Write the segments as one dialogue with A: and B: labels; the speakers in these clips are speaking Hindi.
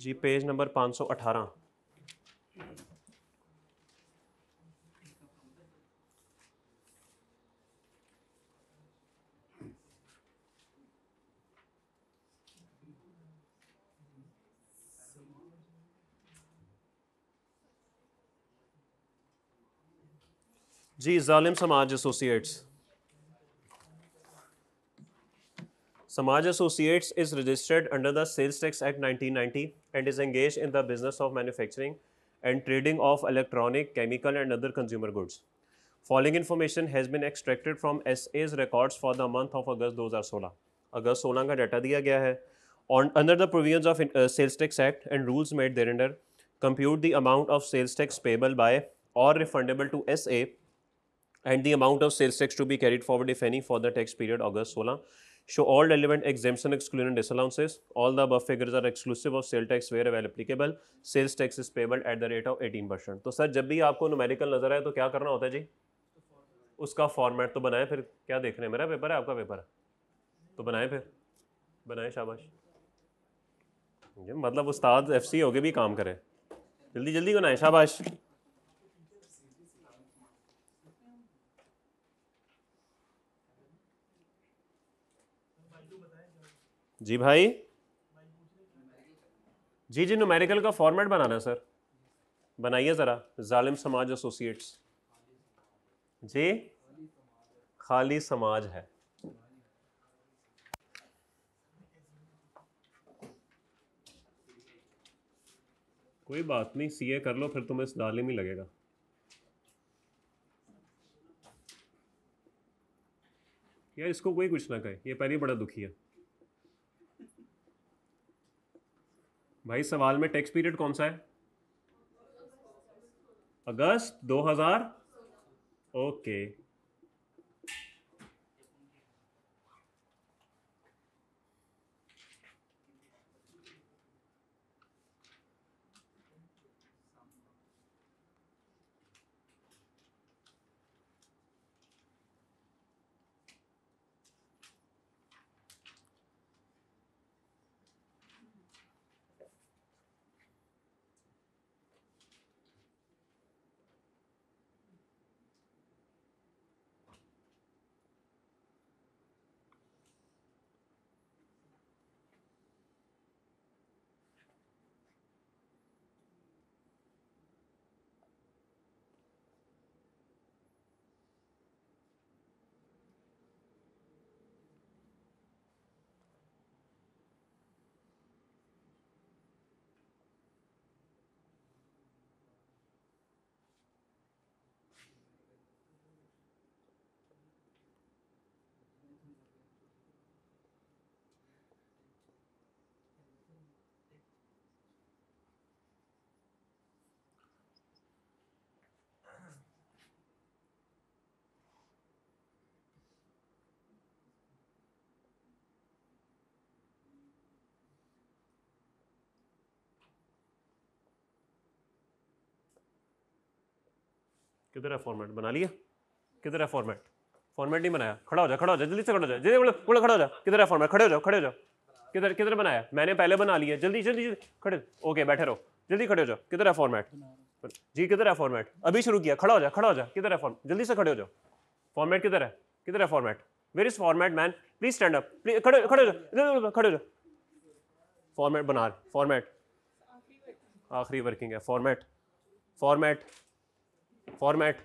A: जी पेज नंबर 518 जी जालिम समाज associates Samaj Associates is registered under the Sales Tax Act 1990 and is engaged in the business of manufacturing and trading of electronic, chemical and other consumer goods. Following information has been extracted from SA's records for the month of August 2016. August 2016 का डाटा दिया गया है on under the provisions of uh, sales tax act and rules made thereunder compute the amount of sales tax payable by or refundable to sa and the amount of sales tax to be carried forward if any for the tax period august 16 show all relevant exemption, exclusion, and disallowances. All the above figures are exclusive of sales tax wherever applicable. Sales tax is payable at the rate of 18%. तो सर जब भी आपको न्यूमेरिकल नजर आए तो क्या करना होता है जी उसका फॉर्मेट तो बनाए फिर क्या देख रहे हैं मेरा पेपर है आपका पेपर है तो बनाए फिर बनाए शाबाश मतलब उस्ताद एफसी होके भी काम करें जल्दी जल्दी बनाए शाबाश जी भाई जी जी नुमेरिकल का फॉर्मेट बनाना सर बनाइए ज़रा जालिम समाज एसोसिएट्स जी खाली समाज है कोई बात नहीं सीए कर लो फिर तुम्हें इस दालिम ही लगेगा यार इसको कोई कुछ ना कहे ये पहले बड़ा दुखी है भाई सवाल में टैक्स पीरियड कौन सा है अगस्त 2000 ओके okay. किधर है फॉर्मेट बना लिया किधर है फॉर्मेट फॉर्मेट नहीं बनाया खड़ा हो जा खड़ा हो जाए जल्दी से खड़ा हो जाए जल्दी बोले खड़ा हो जा किधर है फॉर्मेट खड़े हो जाओ खड़े हो जाओ किधर किधर बनाया मैंने पहले बना लिया जल्दी जल्दी खड़े ओके बैठे रहो जल्दी खड़े हो जाओ किधर है फॉर्मेट जी किधर है फॉर्मेट अभी शुरू किया खड़ा हो जाए खड़ा हो जा किधर है फॉर्मेट जल्दी से खड़े हो जाओ फॉर्मेट किधर है किधर है format where is format man please stand up please खड़े खड़े हो जाओ खड़े हो जाओ फॉर्मेट बना फॉर्मेट आखिरी वर्किंग है फॉर्मेट फॉर्मेट फॉर्मेट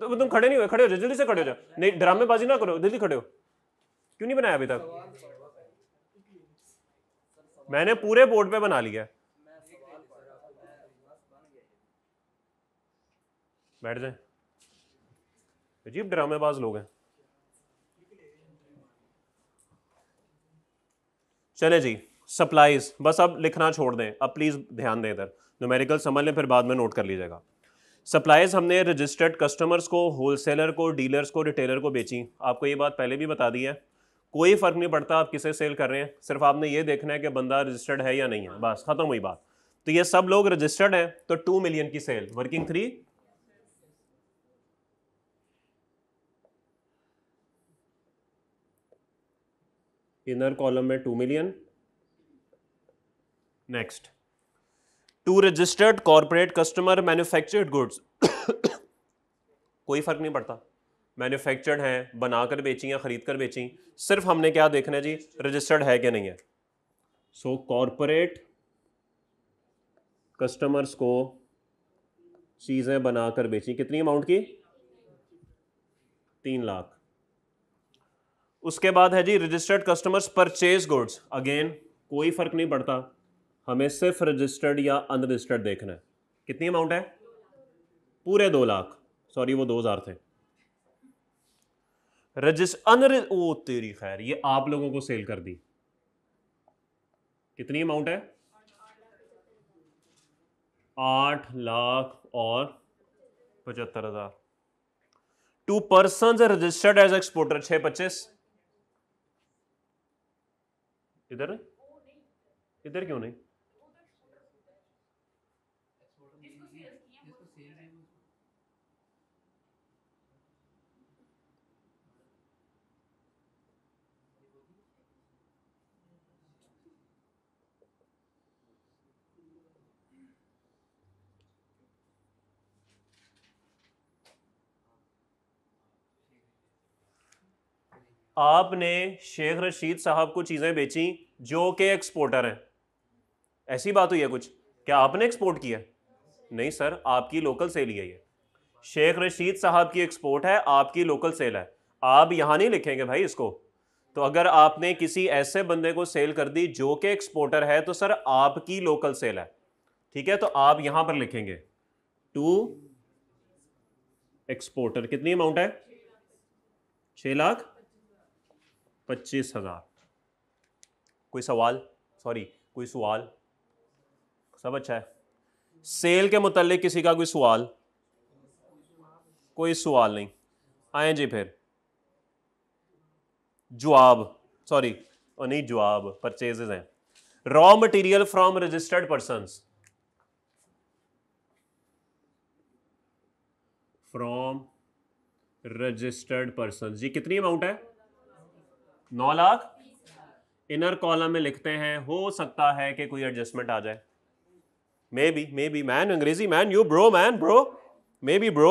A: तो तुम खड़े नहीं हो खड़े हो जाओ जल्दी से खड़े हो जाओ नहीं ड्रामेबाजी ना करो जल्दी खड़े हो क्यों नहीं बनाया अभी तक मैंने पूरे बोर्ड पे बना लिया बैठ जाए अजीब ड्रामेबाज लोग हैं चले जी सप्लाईज बस अब लिखना छोड़ दें अब प्लीज़ ध्यान दें इधर न्यूमेरिकल समझ लें फिर बाद में नोट कर लीजिएगा सप्लाइज हमने रजिस्टर्ड कस्टमर्स को होलसेलर को डीलर्स को रिटेलर को बेची आपको ये बात पहले भी बता दी है कोई फ़र्क नहीं पड़ता आप किसे सेल कर रहे हैं सिर्फ आपने ये देखना है कि बंदा रजिस्टर्ड है या नहीं है बस ख़त्म हुई बात तो ये सब लोग रजिस्टर्ड हैं तो टू मिलियन की sale working three inner column में two million next two registered corporate customer manufactured goods कोई फ़र्क नहीं पड़ता मैन्युफैक्चर्ड हैं बनाकर बेची या ख़रीद कर बेची सिर्फ हमने क्या देखना है जी रजिस्टर्ड है क्या नहीं है सो कॉरपोरेट कस्टमर्स को चीज़ें बनाकर बेची कितनी अमाउंट की तीन लाख उसके बाद है जी registered customers purchase goods again कोई फ़र्क नहीं पड़ता हमें सिर्फ रजिस्टर्ड या अनरजिस्टर्ड देखना है कितनी अमाउंट है पूरे दो लाख सॉरी वो दो हज़ार थे रजिस्ट अनर तेरी खैर ये आप लोगों को सेल कर दी कितनी अमाउंट है आठ लाख और पचहत्तर हजार two person registered as exporter छह पच्चीस इधर इधर क्यों नहीं आपने शेख रशीद साहब को चीज़ें बेची जो कि एक्सपोर्टर हैं ऐसी बात हुई है कुछ क्या आपने एक्सपोर्ट किया नहीं सर आपकी लोकल सेल ही है ये शेख रशीद साहब की एक्सपोर्ट है आपकी लोकल सेल है आप यहाँ नहीं लिखेंगे भाई इसको तो अगर आपने किसी ऐसे बंदे को सेल कर दी जो कि एक्सपोर्टर है तो सर आपकी लोकल सेल है ठीक है तो आप यहां पर लिखेंगे टू एक्सपोर्टर कितनी अमाउंट है छह लाख पच्चीस हज़ार कोई सवाल सॉरी कोई सवाल सब अच्छा है सेल के मुतल किसी का कोई सवाल कोई सवाल नहीं आए जी फिर जवाब सॉरी और नहीं जवाब परचेजेज हैं raw material from registered person from registered person ये कितनी अमाउंट है नौ लाख इनर कॉलम में लिखते हैं हो सकता है कि कोई एडजस्टमेंट आ जाए maybe maybe man अंग्रेजी man you bro man bro maybe bro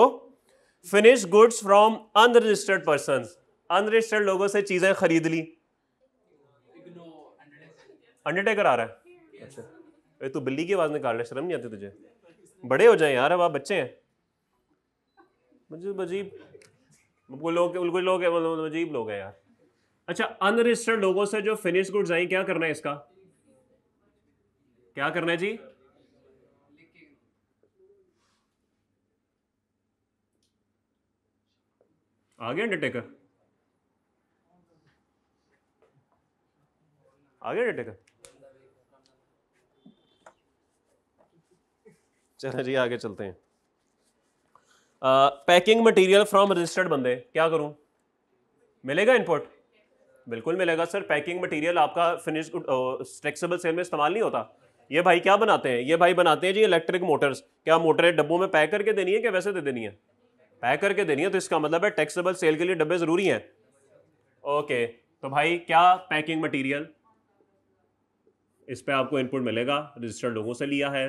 A: finish goods from unregistered person unregistered लोगों से चीजें खरीद ली अंडरटेकर आ रहा है अच्छा अरे तू बिल्ली की आवाज निकाल रहा शर्म नहीं आती तुझे बड़े हो जाए यार अब आप बच्चे हैं मुझे अजीब लोग कुछ लोग मतलब, मतलब अजीब लोग हैं यार अच्छा अनरजिस्टर्ड लोगों से जो फिनिश गुड्स आई क्या करना है इसका क्या करना है जी आ गया अंडरटेकर आ गया अंडरटेकर चलो जी आगे चलते हैं पैकिंग मटेरियल फ्रॉम रजिस्टर्ड बंदे क्या करूं मिलेगा इनपुट बिल्कुल मिलेगा सर पैकिंग मटेरियल आपका फिनिश स्ट्रेक्सेबल सेल में इस्तेमाल नहीं होता ये भाई क्या बनाते हैं ये भाई बनाते हैं जी इलेक्ट्रिक मोटर्स क्या मोटरें डब्बों में पैक करके देनी है क्या वैसे दे देनी है पैक करके देनी है तो इसका मतलब है टैक्सेबल सेल के लिए डब्बे ज़रूरी हैं ओके तो भाई क्या पैकिंग मटीरियल इस पर आपको इनपुट मिलेगा रजिस्टर्ड लोगों से लिया है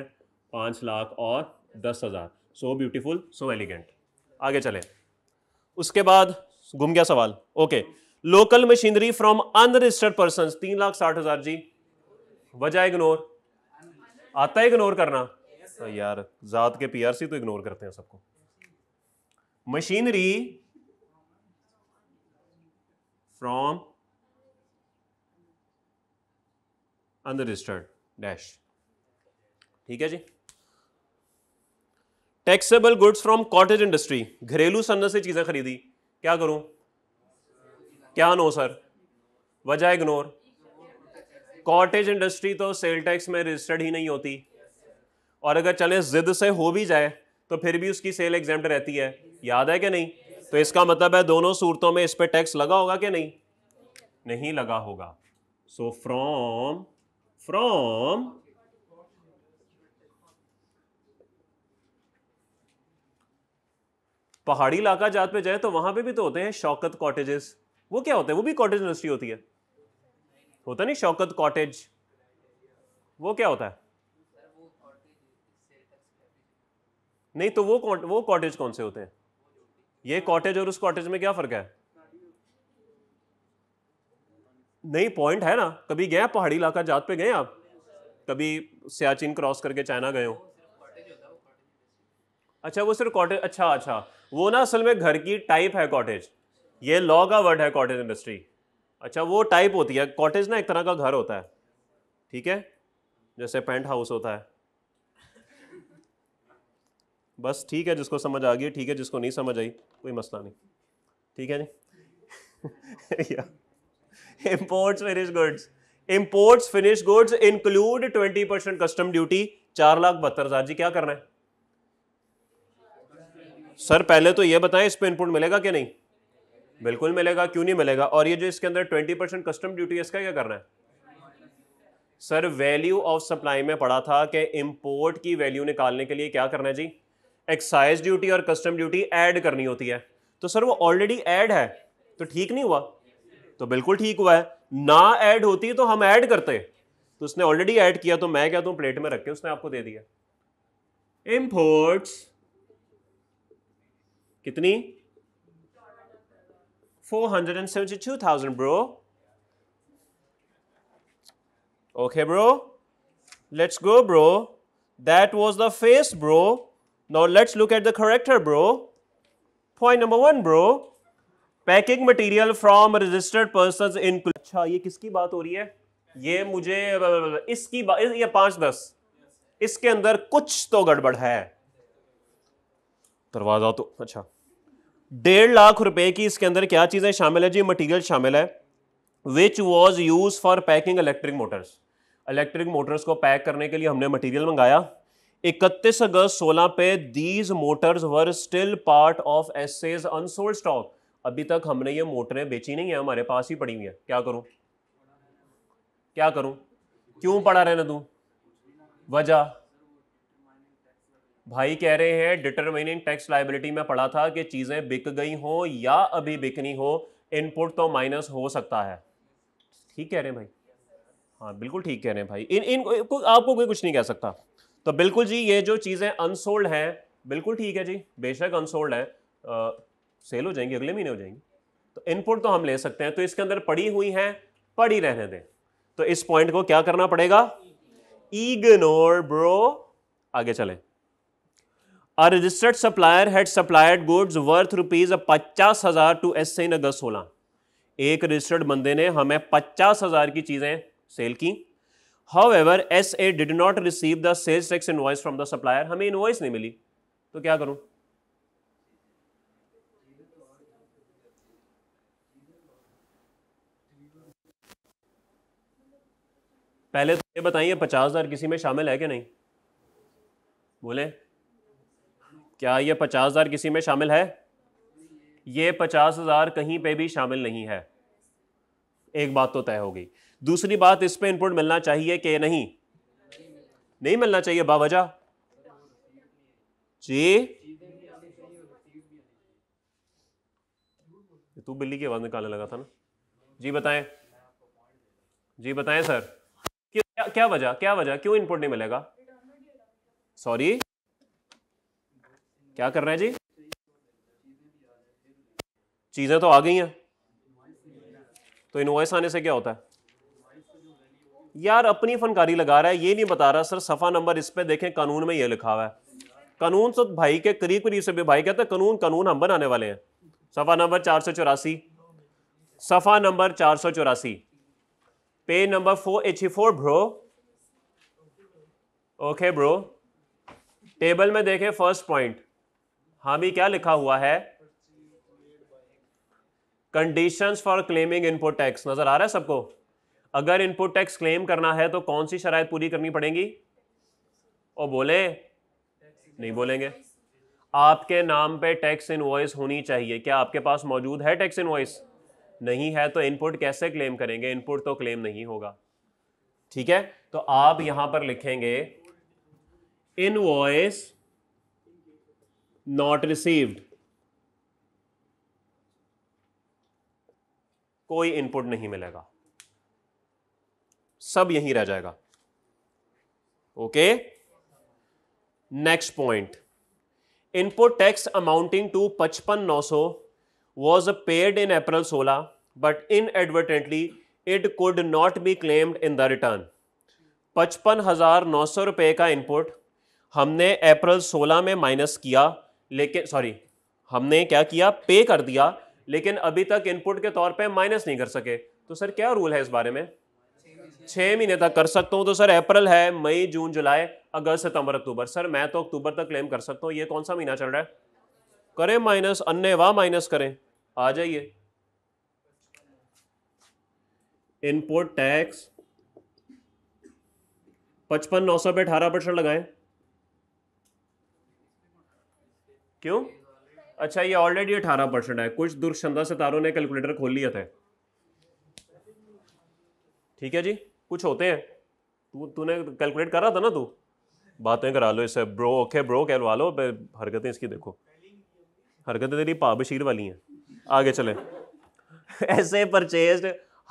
A: पाँच लाख और दस हज़ार सो ब्यूटीफुल सो एलिगेंट आगे चले उसके बाद गुम गया सवाल okay okay. Local machinery from unregistered person तीन लाख साठ हजार जी वजह इग्नोर आता है इग्नोर करना तो यार जात के पीआरसी तो इग्नोर करते हैं सबको मशीनरी फ्रॉम अनरजिस्टर्ड डैश ठीक है जी taxable goods from cottage industry घरेलू सन्न से चीजें खरीदी क्या करूं क्या नो सर वजह इग्नोर कॉटेज इंडस्ट्री तो सेल टैक्स में रजिस्टर्ड ही नहीं होती और अगर चले जिद से हो भी जाए तो फिर भी उसकी सेल एग्जाम रहती है याद है कि नहीं तो इसका मतलब है दोनों सूरतों में इस पर टैक्स लगा होगा कि नहीं नहीं लगा होगा सो फ्रॉम फ्रॉम पहाड़ी इलाका जात पे जाए तो वहां पे भी तो होते हैं शौकत कॉटेजेस वो क्या होता है वो भी कॉटेज इंडस्ट्री होती है होता नहीं शौकत कॉटेज वो क्या होता है नहीं तो वो वो कॉटेज कौन से होते हैं ये कॉटेज और उस कॉटेज में क्या फर्क है नहीं पॉइंट है ना कभी गए पहाड़ी इलाका जात पे गए आप कभी सियाचिन क्रॉस करके चाइना गए हो अच्छा वो सिर्फ कॉटेज अच्छा अच्छा वो ना असल में घर की टाइप है कॉटेज ये लॉ का वर्ड है कॉटेज इंडस्ट्री अच्छा वो टाइप होती है कॉटेज ना एक तरह का घर होता है ठीक है जैसे पेंट हाउस होता है बस ठीक है जिसको समझ आ गई ठीक है जिसको नहीं समझ आई कोई मसला नहीं ठीक है जी imports finish goods imports finish goods include twenty percent custom duty चार लाख बहत्तर हजार जी क्या करना है सर पहले तो ये बताएं इस पर इनपुट मिलेगा कि नहीं बिल्कुल मिलेगा क्यों नहीं मिलेगा और ये जो इसके अंदर ट्वेंटी परसेंट कस्टम ड्यूटी है इसका क्या करना है सर वैल्यू ऑफ सप्लाई में पढ़ा था कि इम्पोर्ट की वैल्यू निकालने के लिए क्या करना है जी एक्साइज ड्यूटी और कस्टम ड्यूटी ऐड करनी होती है तो सर वो ऑलरेडी ऐड है तो ठीक नहीं हुआ तो बिल्कुल ठीक हुआ है ना ऐड होती तो हम ऐड करते तो उसने ऑलरेडी ऐड किया तो मैं क्या तुम प्लेट में रख के उसने आपको दे दिया इम्पोर्ट्स कितनी 472,000, bro. Okay, bro. Let's go, bro. That was the face, bro. Now let's look at the character, bro. Point number one, bro. Packing material from registered persons in. अच्छा ये किसकी बात हो रही है ये मुझे इसकी बात ये पांच दस इसके अंदर कुछ तो गड़बड़ है दरवाजा तो अच्छा डेढ़ लाख रुपए की इसके अंदर क्या चीज़ें शामिल है जी मटेरियल शामिल है which was use for packing electric motors electric motors को पैक करने के लिए हमने मटीरियल मंगाया 31 अगस्त 16 पे these motors were still part of as unsold stock अभी तक हमने ये मोटरें बेची नहीं है हमारे पास ही पड़ी हुई है क्या करूं क्या करूं क्यों पड़ा रहने तू वजह भाई कह रहे हैं डिटरमिनिंग टैक्स लाइबिलिटी में पढ़ा था कि चीज़ें बिक गई हो या अभी बिकनी हो इनपुट तो माइनस हो सकता है ठीक कह रहे हैं भाई हाँ बिल्कुल ठीक कह रहे हैं भाई इन इन को आपको कोई कुछ नहीं कह सकता तो बिल्कुल जी ये जो चीज़ें अनसोल्ड हैं बिल्कुल ठीक है जी बेशक अनसोल्ड हैं आ, सेल हो जाएंगी अगले महीने हो जाएंगी तो इनपुट तो हम ले सकते हैं तो इसके अंदर पड़ी हुई हैं पड़ी रहने दें तो इस पॉइंट को क्या करना पड़ेगा इग्नोर ब्रो आगे चलें a registered supplier had supplied goods worth rupees पचास हजार टू एस एन सोलह एक रजिस्टर्ड बंदे ने हमें पचास हजार की चीज़ें सेल की however S A did not receive the sales tax invoice from the supplier हमें इन्वॉइस नहीं मिली तो क्या करूं पहले तो ये बताइए पचास हजार किसी में शामिल है कि नहीं बोले क्या ये पचास हज़ार किसी में शामिल है ये पचास हज़ार कहीं पे भी शामिल नहीं है एक बात तो तय हो गई दूसरी बात इस पे इनपुट मिलना चाहिए कि नहीं नहीं मिलना चाहिए बावजा जी तू तो बिल्ली की आवाज़ निकालने लगा था ना जी बताएं जी बताएं सर क्या क्या वजह क्या वजह क्यों इनपुट नहीं मिलेगा सॉरी क्या कर रहे हैं जी चीज़ें तो आ गई हैं तो इनवॉइस आने से क्या होता है यार अपनी फनकारी लगा रहा है ये नहीं बता रहा सर सफ़ा नंबर इस पे देखें कानून में ये लिखा हुआ है कानून तो भाई के करीब करीब से भी भाई कहता है कानून कानून हम बनाने वाले हैं सफ़ा नंबर चार सौ चौरासी सफ़ा नंबर चार सौ चौरासी पे number four H four bro okay bro table में देखें फर्स्ट पॉइंट हामी क्या लिखा हुआ है conditions for claiming input tax नजर आ रहा है सबको अगर इनपुट टैक्स क्लेम करना है तो कौन सी शराय पूरी करनी पड़ेगी और बोले नहीं बोलेंगे आपके नाम पे टैक्स इनवॉइस होनी चाहिए क्या आपके पास मौजूद है टैक्स इनवॉइस नहीं है तो इनपुट कैसे क्लेम करेंगे इनपुट तो क्लेम नहीं होगा ठीक है तो आप यहां पर लिखेंगे इनवॉइस नॉट रिसीव्ड कोई इनपुट नहीं मिलेगा सब यहीं रह जाएगा okay next point input tax amounting to पचपन नौ सौ वॉज पेड इन अप्रैल सोलह but inadvertently it could not be claimed in the return पचपन हजार नौ सौ रुपए का इनपुट हमने अप्रैल सोलह में माइनस किया लेकिन सॉरी हमने क्या किया पे कर दिया लेकिन अभी तक इनपुट के तौर पे माइनस नहीं कर सके तो सर क्या रूल है इस बारे में छः महीने तक कर सकता हूँ तो सर अप्रैल है मई जून जुलाई अगस्त सितंबर अक्टूबर सर मैं तो अक्टूबर तक क्लेम कर सकता हूँ ये कौन सा महीना चल रहा है करें माइनस अन्य वाह माइनस करें आ जाइए इनपुट टैक्स पचपन नौ सौ पे अठारह परसेंट लगाएं क्यों अच्छा ये ऑलरेडी अठारह परसेंट है कुछ दुर्क्षमता सितारों ने कैलकुलेटर खोल लिया था ठीक है जी कुछ होते हैं तू तूने कैलकुलेट कर रहा था ना तू बातें करा लो इससे ब्रो ओके ब्रो कहलवा लो हरकतें इसकी देखो हरकतें तेरी पाबशीर वाली हैं आगे चले ऐसे purchase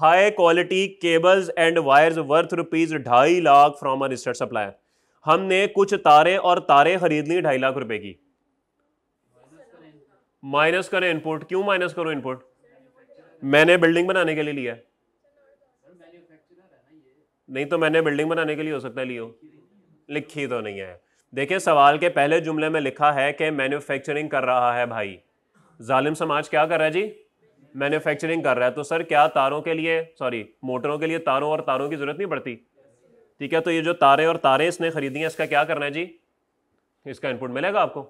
A: high quality cables and wires worth rupees ढाई lakh from a registered supplier हमने कुछ तारे और तारे खरीद ली ढाई लाख रुपए की माइनस करें इनपुट क्यों माइनस करो इनपुट मैंने बिल्डिंग बनाने के लिए लिया है नहीं तो मैंने बिल्डिंग बनाने के लिए हो सकता है लियो लिखी तो नहीं है देखिए सवाल के पहले जुमले में लिखा है कि मैन्युफैक्चरिंग कर रहा है भाई जालिम समाज क्या कर रहा है जी मैन्युफैक्चरिंग कर रहा है तो सर क्या तारों के लिए सॉरी मोटरों के लिए तारों और तारों की जरूरत नहीं पड़ती ठीक है तो ये जो तारे और तारे इसने खरीदी हैं इसका क्या करना है जी इसका इनपुट मिलेगा आपको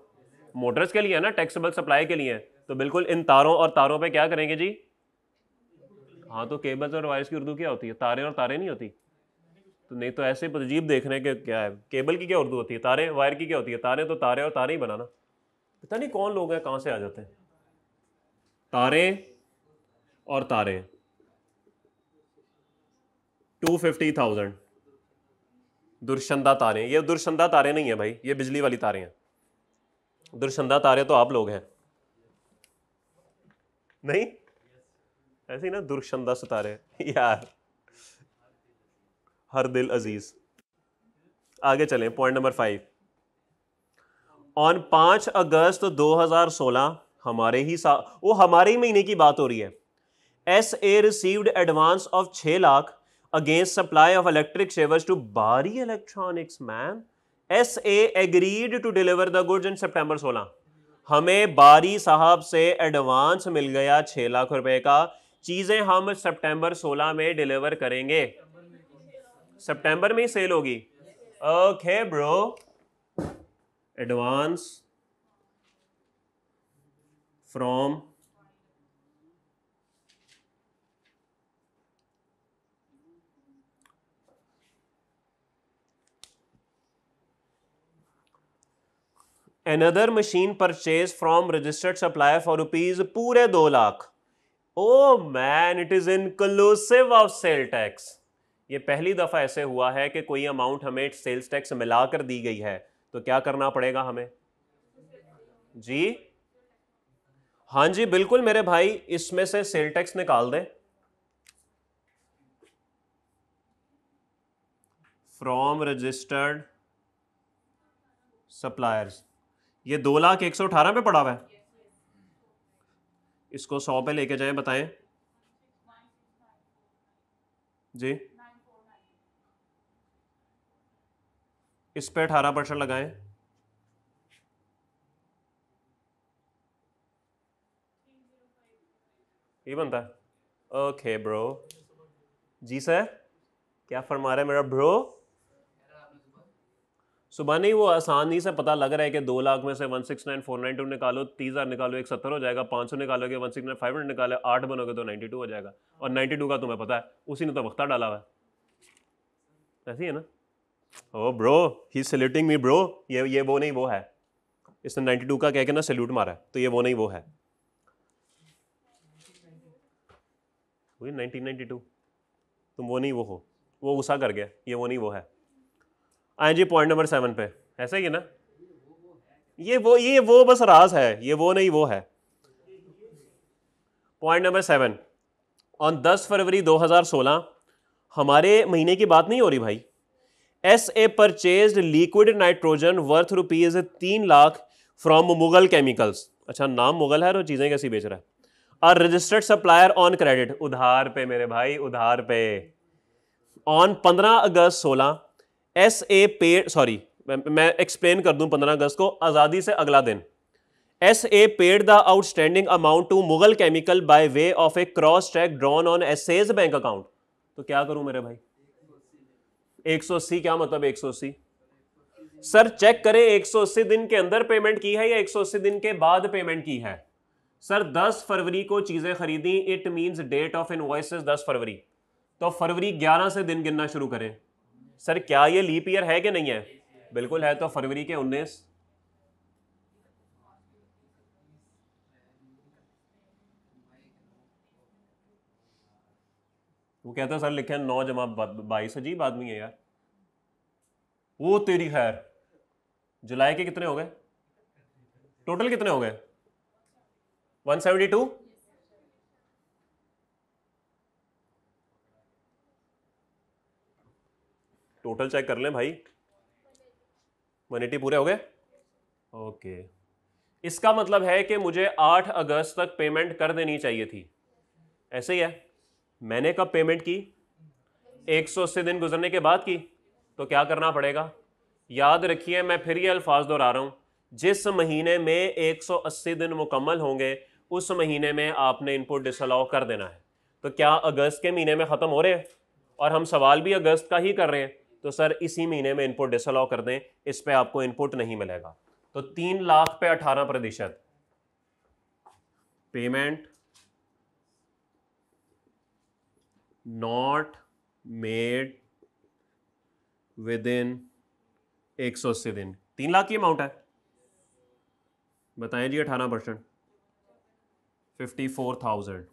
A: मोटर्स के लिए है ना टैक्सेबल सप्लाई के लिए तो बिल्कुल इन तारों और तारों पे क्या करेंगे जी हाँ तो केबल्स और वायर्स की उर्दू क्या होती है तारे और तारे नहीं होती तो नहीं तो ऐसे अजीब देख रहे हैं कि क्या है केबल की क्या उर्दू होती है तारे वायर की क्या होती है तारे तो तारे और तारे ही बनाना पता नहीं कौन लोग हैं कहाँ से आ जाते हैं तारे और तारे टू फिफ्टी थाउजेंड दुर्शंदा तारे ये दुर्शंदा तारे नहीं है भाई ये बिजली वाली तारे हैं दुर्शंदा तारे तो आप लोग हैं नहीं ऐसे ही ना दुर्शंदा सितारे यार हर दिल अजीज आगे चलें पॉइंट नंबर फाइव ऑन पांच अगस्त 2016 हमारे ही सा वो हमारे ही महीने की बात हो रही है S A received advance of छह lakh against supply of electric shavers to Bari electronics man S A agreed to deliver the goods in September 16 हमें बारी साहब से एडवांस मिल गया छह लाख रुपए का चीज़ें हम सितंबर 16 में डिलीवर करेंगे सितंबर में ही सेल होगी okay bro advance from another machine purchased from registered supplier for rupees पूरे दो lakh oh man it is inclusive of sale tax ये पहली दफा ऐसे हुआ है कि कोई अमाउंट हमें सेल्स टैक्स मिलाकर दी गई है तो क्या करना पड़ेगा हमें जी हां जी बिल्कुल मेरे भाई इसमें से सेल टैक्स निकाल दें फ्रॉम रजिस्टर्ड सप्लायर्स ये दो लाख एक सौ अठारह पे पड़ा हुआ है इसको सौ पे लेके जाए बताएं जी इस पे अठारह परसेंट लगाए ये बनता है ओके ब्रो जी सर क्या फरमा रहे मेरा ब्रो सुबह नहीं वो आसानी से पता लग रहा है कि दो लाख में से one six nine four nine two निकालो तीस हज़ार निकालो एक सत्तर हो जाएगा पाँच सौ निकालोगे one six nine five hundred निकाले आठ बनोगे तो नाइन्टी टू हो जाएगा और नाइन्टी टू का तुम्हें पता है उसी ने तो वक्ता डाला हुआ है ऐसी है ना oh bro he saluting me bro ये ये वो नहीं वो है इसने नाइन्टी टू का कह के ना सल्यूट मारा है तो ये वो नहीं वो है वही नाइनटीन नाइन्टी टू तुम वो नहीं वो हो वो गुस्सा कर गया ये वो नहीं वो है आए हाँ जी पॉइंट नंबर सेवन पे ऐसा ही ना ये वो ये वो बस राज है ये वो नहीं वो है पॉइंट नंबर सेवन ऑन दस फरवरी 2016 हमारे महीने की बात नहीं हो रही भाई S A purchase liquid nitrogen worth rupees तीन लाख फ्रॉम मुगल केमिकल्स अच्छा नाम मुगल है और चीज़ें कैसी बेच रहा है और रजिस्टर्ड सप्लायर ऑन क्रेडिट उधार पे मेरे भाई उधार पे ऑन 15 अगस्त 16 एस ए पेड़ सॉरी मैं एक्सप्लेन कर दूं 15 अगस्त को आज़ादी से अगला दिन S A paid the outstanding amount to Mughal chemical by way of a cross cheque drawn on S as bank account तो क्या करूं मेरे भाई 180 क्या मतलब 180 सर चेक करें 180 दिन के अंदर पेमेंट की है या 180 दिन के बाद पेमेंट की है सर 10 फरवरी को चीज़ें खरीदी it mean date of invoices दस फरवरी तो फरवरी ग्यारह से दिन गिनना शुरू करें सर क्या ये लीप ईयर है कि नहीं है बिल्कुल है तो फरवरी के उन्नीस वो कहता है सर लिखे नौ जमा बाईस अजीब आदमी है यार वो तेरी खैर जुलाई के कितने हो गए टोटल कितने हो गए 172 टोटल चेक कर लें भाई वन एटी पूरे हो गए ओके इसका मतलब है कि मुझे आठ अगस्त तक पेमेंट कर देनी चाहिए थी ऐसे ही है मैंने कब पेमेंट की एक सौ अस्सी दिन गुजरने के बाद की तो क्या करना पड़ेगा याद रखिए मैं फिर ये अल्फाज दोहरा रहा हूँ जिस महीने में 180 दिन मुकम्मल होंगे उस महीने में आपने इनपुट डिसअलाउ कर देना है तो क्या अगस्त के महीने में ख़त्म हो रहे हैं और हम सवाल भी अगस्त का ही कर रहे हैं तो सर इसी महीने में इनपुट डिसअलाउ कर दें इस पर आपको इनपुट नहीं मिलेगा तो तीन लाख पे अठारह प्रतिशत payment not made within एक सौ अस्सी दिन तीन लाख की अमाउंट है बताएं जी अठारह percent fifty four thousand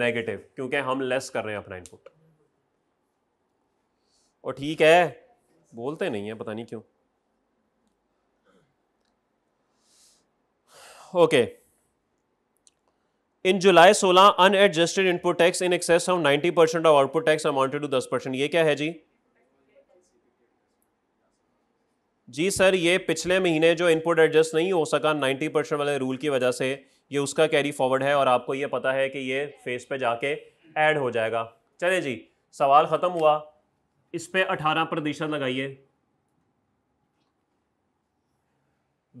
A: negative क्योंकि हम लेस कर रहे हैं अपना इनपुट और ठीक है बोलते नहीं है पता नहीं क्यों okay in July 16 unadjusted input tax in excess of 90 percent of output tax amounted to 10 percent ये क्या है जी जी सर ये पिछले महीने जो इनपुट एडजस्ट नहीं हो सका 90 परसेंट वाले रूल की वजह से ये उसका कैरी फॉरवर्ड है और आपको ये पता है कि ये फेस पे जाके ऐड हो जाएगा चले जी सवाल ख़त्म हुआ इस पर अठारह प्रतिशत लगाइए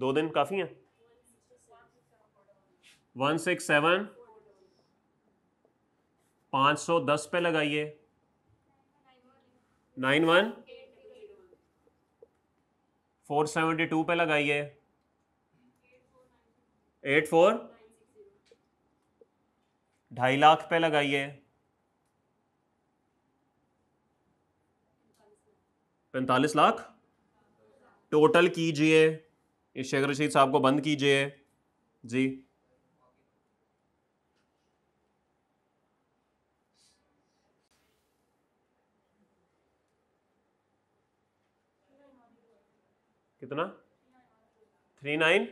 A: दो दिन काफ़ी हैं वन सिक्स सेवन पाँच सौ दस पे लगाइए nine one four seventy two पे लगाइए एट फोर ढाई लाख पे लगाइए पैंतालीस लाख टोटल कीजिए इस शेख रशीद साहब को बंद कीजिए जी कितना थ्री नाइन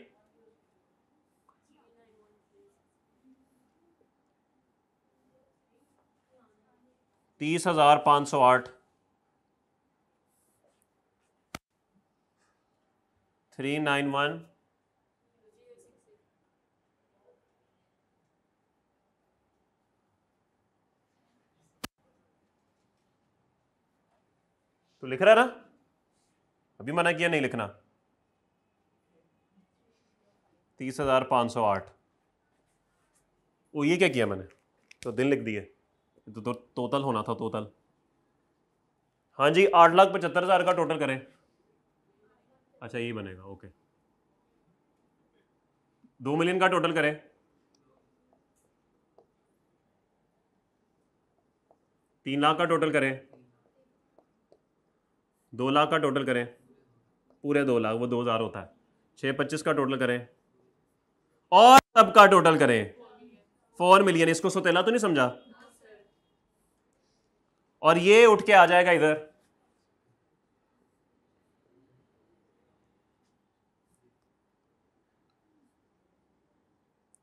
A: तीस हजार पांच सौ आठ थ्री नाइन वन तो लिख रहा है ना अभी मना किया नहीं लिखना तीस हजार पाँच सौ आठ वो ये क्या किया मैंने तो दिन लिख दिए तो टोटल तो, तो, होना था टोटल हाँ जी आठ लाख पचहत्तर हज़ार का टोटल करें अच्छा ये बनेगा ओके दो मिलियन का टोटल करें तीन लाख का टोटल करें दो लाख का टोटल करें पूरे दो लाख वो दो हज़ार होता है छह पच्चीस का टोटल करें और सबका टोटल करें फोर मिलियन इसको सोतेला तो नहीं समझा और ये उठ के आ जाएगा इधर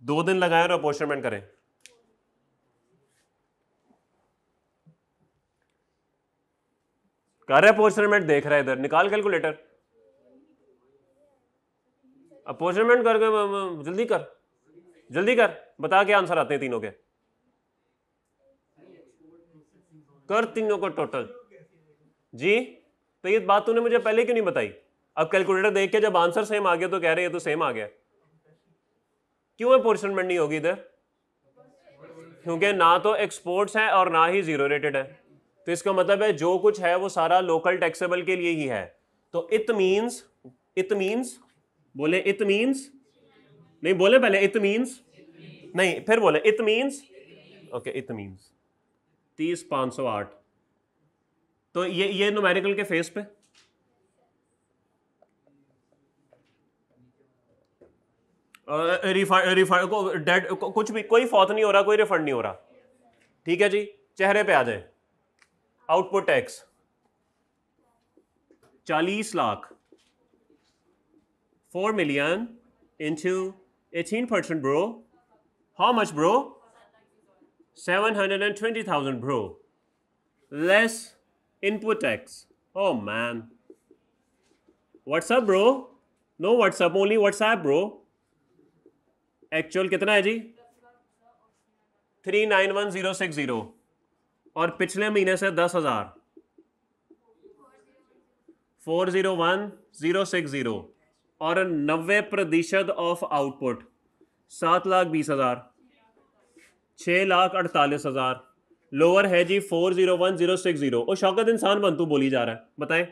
A: दो दिन लगाए और अपॉइंटमेंट करें कर रहे अपॉइंटमेंट देख रहा है इधर निकाल कैलकुलेटर अपॉइंटमेंट करके जल्दी कर जल्दी कर बता के आंसर आते हैं तीनों के कर तीनों को टोटल जी तो ये बात तूने मुझे पहले क्यों नहीं बताई अब कैलकुलेटर देख के जब आंसर सेम आ गया तो कह रहे हैं तो सेम आ गया क्यों अपॉर्चुनमेंट नहीं होगी इधर क्योंकि ना तो एक्सपोर्ट्स हैं और ना ही जीरो रेटेड है तो इसका मतलब है जो कुछ है वो सारा लोकल टैक्सेबल के लिए ही है तो इत मीन्स इत मीन्स बोले इत मीन्स नहीं बोले पहले इत मीन्स नहीं फिर बोले इत मीन्स ओके इत मीन्स तीस पाँच सौ आठ तो ये ये नोमेरिकल के फेस पे रिफंड रिफंड को डेड कुछ भी कोई फौत नहीं हो रहा कोई रिफंड नहीं हो रहा ठीक है जी चेहरे पे आ जाए आउटपुट टैक्स चालीस lakh four million into eighteen percent bro how much bro seven hundred and twenty thousand bro less input tax oh man what's up bro no what's up only what's up bro actual कितना है जी three nine one zero six zero और पिछले महीने से दस हजार four zero one zero six zero और नब्बे प्रतिशत ऑफ आउटपुट सात लाख बीस हजार छ लाख अड़तालीस हजार लोअर है जी four zero one zero six zero और शौकत इंसान बंतु बोली जा रहा है बताए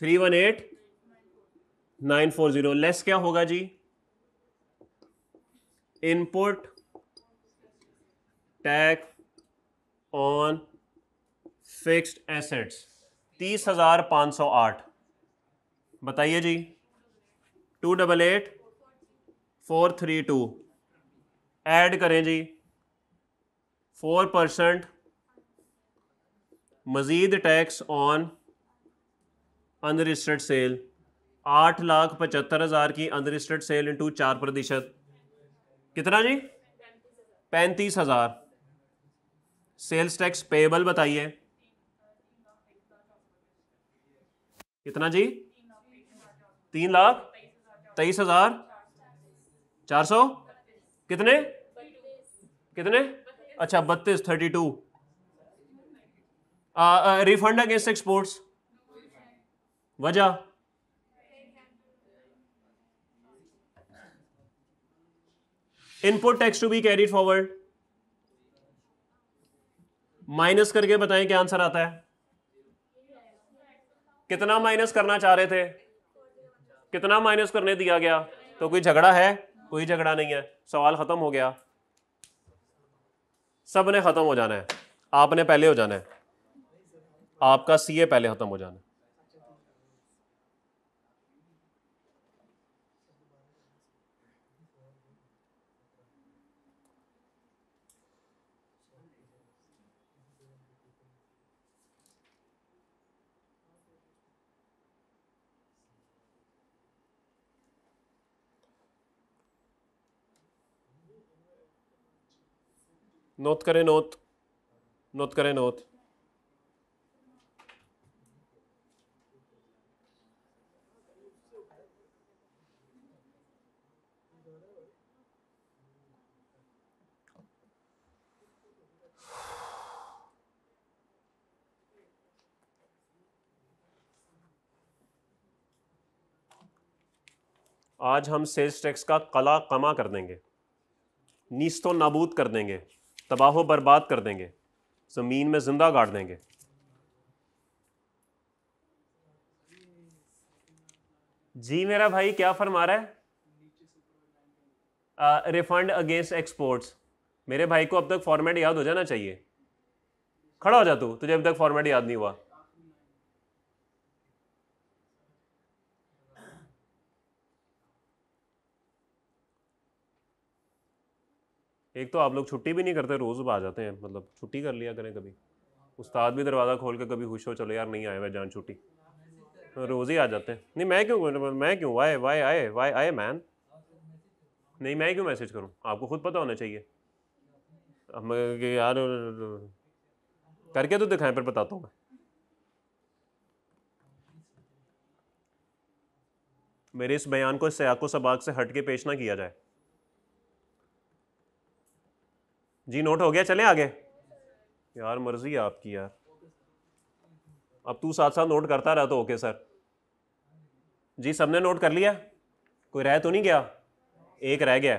A: three one eight nine four zero less क्या होगा जी input tax on fixed assets तीस हजार पाँच सौ आठ बताइए जी two double eight four three two add करें जी फोर परसेंट मज़ीद टैक्स ऑन अनरजिस्टर्ड सेल आठ लाख पचहत्तर हज़ार की अनरजिस्टर्ड सेल इंटू चार प्रतिशत कितना जी पैंतीस हज़ार सेल्स टैक्स पेबल बताइए कितना जी तीन लाख तेईस हज़ार चार सौ कितने कितने अच्छा बत्तीस thirty two refund against exports वजह input tax to be carried forward minus करके बताएं क्या आंसर आता है कितना माइनस करना चाह रहे थे कितना माइनस करने दिया गया तो कोई झगड़ा है कोई झगड़ा नहीं है सवाल खत्म हो गया सब ने खत्म हो जाना है आपने पहले हो जाना है आपका सीए पहले खत्म हो जाना है नोट करें नोट नोट करें नोट आज हम सेल्स टैक्स का कला कमा कर देंगे नीस्तो नाबूद कर देंगे तबाह बर्बाद कर देंगे ज़मीन में ज़िंदा गाड़ देंगे जी मेरा भाई क्या फरमा रहा है रिफंड अगेंस्ट एक्सपोर्ट्स मेरे भाई को अब तक फॉर्मेट याद हो जाना चाहिए खड़ा हो जा तू तुझे अब तक फॉर्मेट याद नहीं हुआ एक तो आप लोग छुट्टी भी नहीं करते रोज़ आ जाते हैं मतलब छुट्टी कर लिया करें कभी उस्ताद भी दरवाज़ा खोल के कभी खुश हो चलो यार नहीं आए मैं जान छुट्टी रोज़ ही आ जाते हैं नहीं मैं क्यों मैं क्यों why why I why I man नहीं मैं क्यों मैसेज करूँ आपको खुद पता होना चाहिए हम यार करके तो दिखाएं पर बताता हूँ मैं मेरे इस बयान को इस सयाको सबाक से हट के पेश ना किया जाए जी नोट हो गया चले आगे यार मर्जी है आपकी यार अब तू साथ साथ नोट करता रहा तो ओके सर जी सबने नोट कर लिया कोई रह तो नहीं गया एक रह गया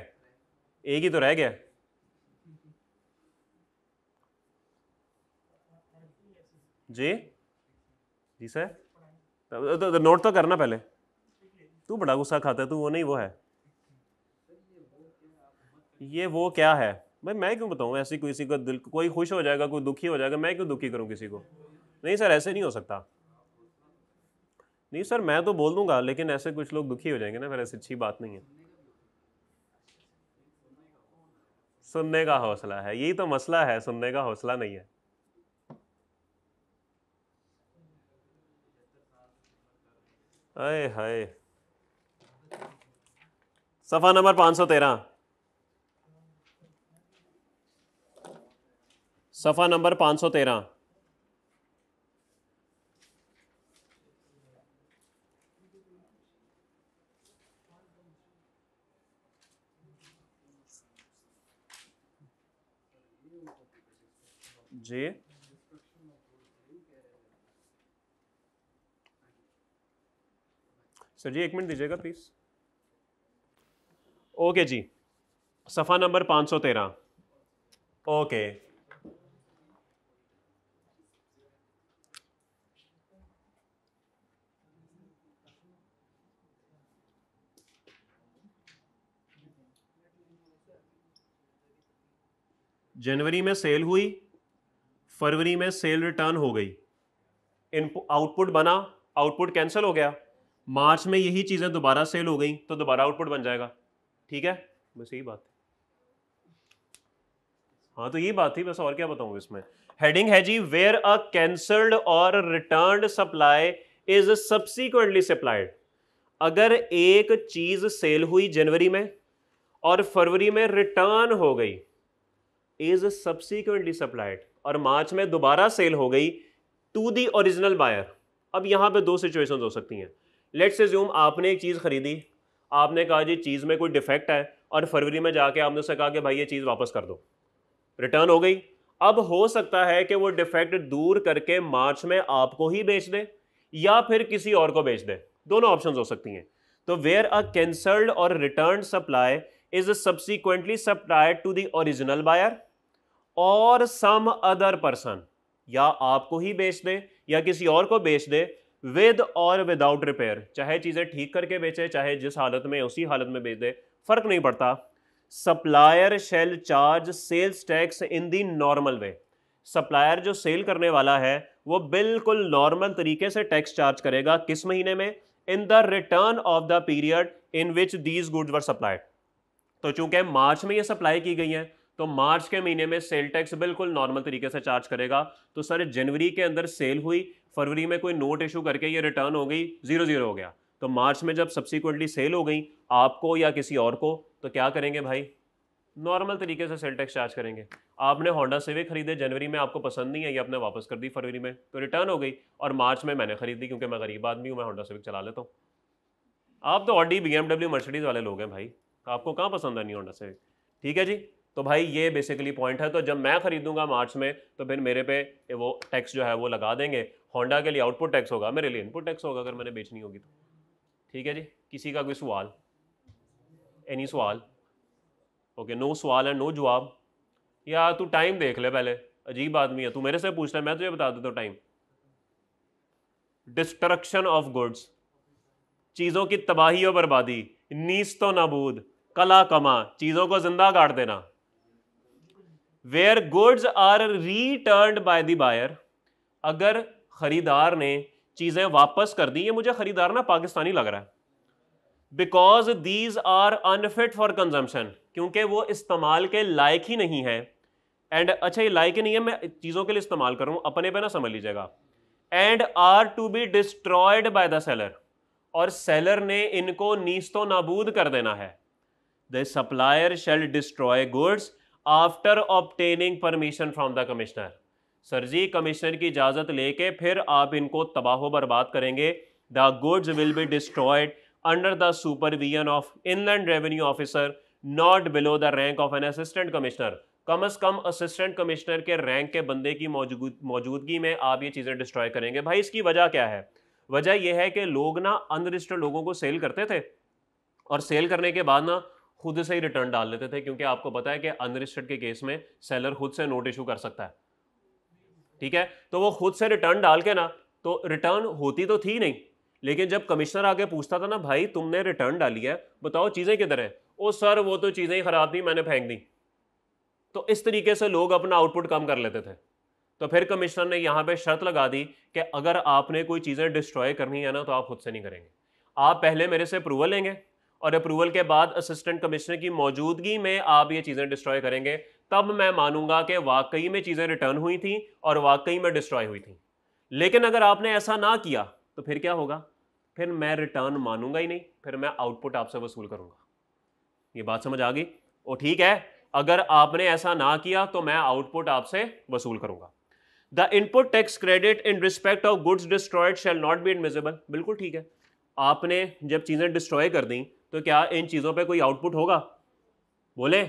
A: एक ही तो रह गया जी जी सर तो, तो, तो, नोट तो करना पहले तू बड़ा गुस्सा खाता है तू वो नहीं वो है ये वो क्या है भाई मैं क्यों बताऊँ ऐसी किसी का दिल कोई खुश हो जाएगा कोई दुखी हो जाएगा मैं क्यों दुखी करूँ किसी को नहीं सर ऐसे नहीं हो सकता नहीं सर मैं तो बोल दूंगा लेकिन ऐसे कुछ लोग दुखी हो जाएंगे ना फिर ऐसी अच्छी बात नहीं है सुनने का हौसला है यही तो मसला है सुनने का हौसला नहीं है अय हाय सफ़ा नंबर 513 सौ तेरह सफ़ा नंबर पाँच सौ तेरह जी सर जी एक मिनट दीजिएगा प्लीज़ ओके जी सफ़ा नंबर पाँच सौ तेरह ओके जनवरी में सेल हुई फरवरी में सेल रिटर्न हो गई इनपुट आउटपुट बना आउटपुट कैंसिल हो गया मार्च में यही चीज़ें दोबारा सेल हो गई तो दोबारा आउटपुट बन जाएगा ठीक है बस यही बात हाँ तो यही बात थी बस और क्या बताऊँ इसमें हेडिंग है जी where a cancelled or return supply is subsequently supplied अगर एक चीज सेल हुई जनवरी में और फरवरी में रिटर्न हो गई इज सब्सिक्वेंटली सप्लाइड और मार्च में दोबारा सेल हो गई टू दी ओरिजिनल बायर अब यहाँ पे दो सिचुएशंस हो सकती हैं लेट्स एज्यूम आपने एक चीज़ खरीदी आपने कहा जी चीज़ में कोई डिफेक्ट है और फरवरी में जाके आपने उससे कहा कि भाई ये चीज़ वापस कर दो रिटर्न हो गई अब हो सकता है कि वो डिफेक्ट दूर करके मार्च में आपको ही बेच दे या फिर किसी और को बेच दे दोनों ऑप्शन हो सकती हैं तो where a cancelled or return supply is subsequently supplied to the original buyer or some other person या आपको ही बेच दे या किसी और को बेच दे विद और विदाउट रिपेयर चाहे चीज़ें ठीक करके बेचे चाहे जिस हालत में उसी हालत में बेच दे फर्क नहीं पड़ता supplier shall charge sales tax in the normal way supplier जो सेल करने वाला है वो बिल्कुल नॉर्मल तरीके से टैक्स चार्ज करेगा किस महीने में in the return of the period in which these goods were supplied तो चूंकि मार्च में ये सप्लाई की गई हैं तो मार्च के महीने में सेल टैक्स बिल्कुल नॉर्मल तरीके से चार्ज करेगा तो सर जनवरी के अंदर सेल हुई फरवरी में कोई नोट इशू करके ये रिटर्न हो गई जीरो जीरो हो गया तो मार्च में जब सब्सिक्वेंटली सेल हो गई आपको या किसी और को तो क्या करेंगे भाई नॉर्मल तरीके से सेल टैक्स चार्ज करेंगे आपने होंडा सेविक खरीदे जनवरी में आपको पसंद नहीं है ये आपने वापस कर दी फरवरी में तो रिटर्न हो गई और मार्च में मैंने खरीदी क्योंकि मैं गरीब आदमी हूँ मैं होंडा सेविक चला लेता हूँ आप तो ऑडी बी एमडब्ल्यू मर्सिडीज़ वाले लोग हैं भाई आपको कहाँ पसंद है नहीं होंडा सेविक ठीक है जी तो भाई ये बेसिकली पॉइंट है तो जब मैं ख़रीदूंगा मार्च में तो फिर मेरे पे वो टैक्स जो है वो लगा देंगे होंडा के लिए आउटपुट टैक्स होगा मेरे लिए इनपुट टैक्स होगा अगर मैंने बेचनी होगी तो ठीक है जी किसी का कोई सवाल एनी सवाल ओके नो सवाल है नो जवाब या तू टाइम देख ले पहले अजीब आदमी है तू मेरे से पूछ रहा है मैं तुझे बता देता हूँ टाइम डिस्ट्रक्शन ऑफ गुड्स चीज़ों की तबाही और बर्बादी नीस तो नबूद कला कमा चीज़ों को जिंदा गाड़ देना where goods are returned by the buyer अगर खरीदार ने चीज़ें वापस कर दी ये मुझे खरीदार ना पाकिस्तानी लग रहा है because these are unfit for consumption क्योंकि वो इस्तेमाल के लायक ही नहीं है एंड अच्छा ये लायक ही नहीं है मैं चीज़ों के लिए इस्तेमाल करूँ अपने पे ना समझ लीजिएगा and are to be destroyed by the seller और सेलर ने इनको नीस्तो नाबूद कर देना है the supplier shall destroy goods after obtaining permission from the commissioner sir जी कमिश्नर की इजाज़त लेके फिर आप इनको तबाह बर्बाद करेंगे the goods will be destroyed under the supervision of inland revenue officer not below the rank of an assistant commissioner कम अज कम असिस्टेंट कमिश्नर के रैंक के बंदे की मौजूद मौजूदगी में आप ये चीज़ें डिस्ट्रॉय करेंगे भाई इसकी वजह क्या है वजह यह है कि लोग ना अनरजिस्टर्ड लोगों को सेल करते थे और सेल करने के बाद ना खुद से ही रिटर्न डाल लेते थे क्योंकि आपको पता है कि अनरजिस्टर्ड के केस में सेलर खुद से नोट इशू कर सकता है ठीक है तो वो खुद से रिटर्न डाल के ना तो रिटर्न होती तो थी नहीं लेकिन जब कमिश्नर आके पूछता था ना भाई तुमने रिटर्न डाली है बताओ चीज़ें किधर हैं ओ सर वो तो चीज़ें ही ख़राब थी मैंने फेंक दी तो इस तरीके से लोग अपना आउटपुट कम कर लेते थे तो फिर कमिश्नर ने यहाँ पे शर्त लगा दी कि अगर आपने कोई चीज़ें डिस्ट्रॉय करनी है ना तो आप खुद से नहीं करेंगे आप पहले मेरे से अप्रूवल लेंगे और अप्रूवल के बाद असिस्टेंट कमिश्नर की मौजूदगी में आप ये चीज़ें डिस्ट्रॉय करेंगे तब मैं मानूंगा कि वाकई में चीज़ें रिटर्न हुई थी और वाकई में डिस्ट्रॉय हुई थी लेकिन अगर आपने ऐसा ना किया तो फिर क्या होगा फिर मैं रिटर्न मानूंगा ही नहीं फिर मैं आउटपुट आपसे वसूल करूंगा ये बात समझ आ गई ओ ठीक है अगर आपने ऐसा ना किया तो मैं आउटपुट आपसे वसूल करूंगा the input tax credit in respect of goods destroyed shall not be admissible बिल्कुल ठीक है आपने जब चीज़ें डिस्ट्रॉय कर दी तो क्या इन चीज़ों पे कोई आउटपुट होगा बोले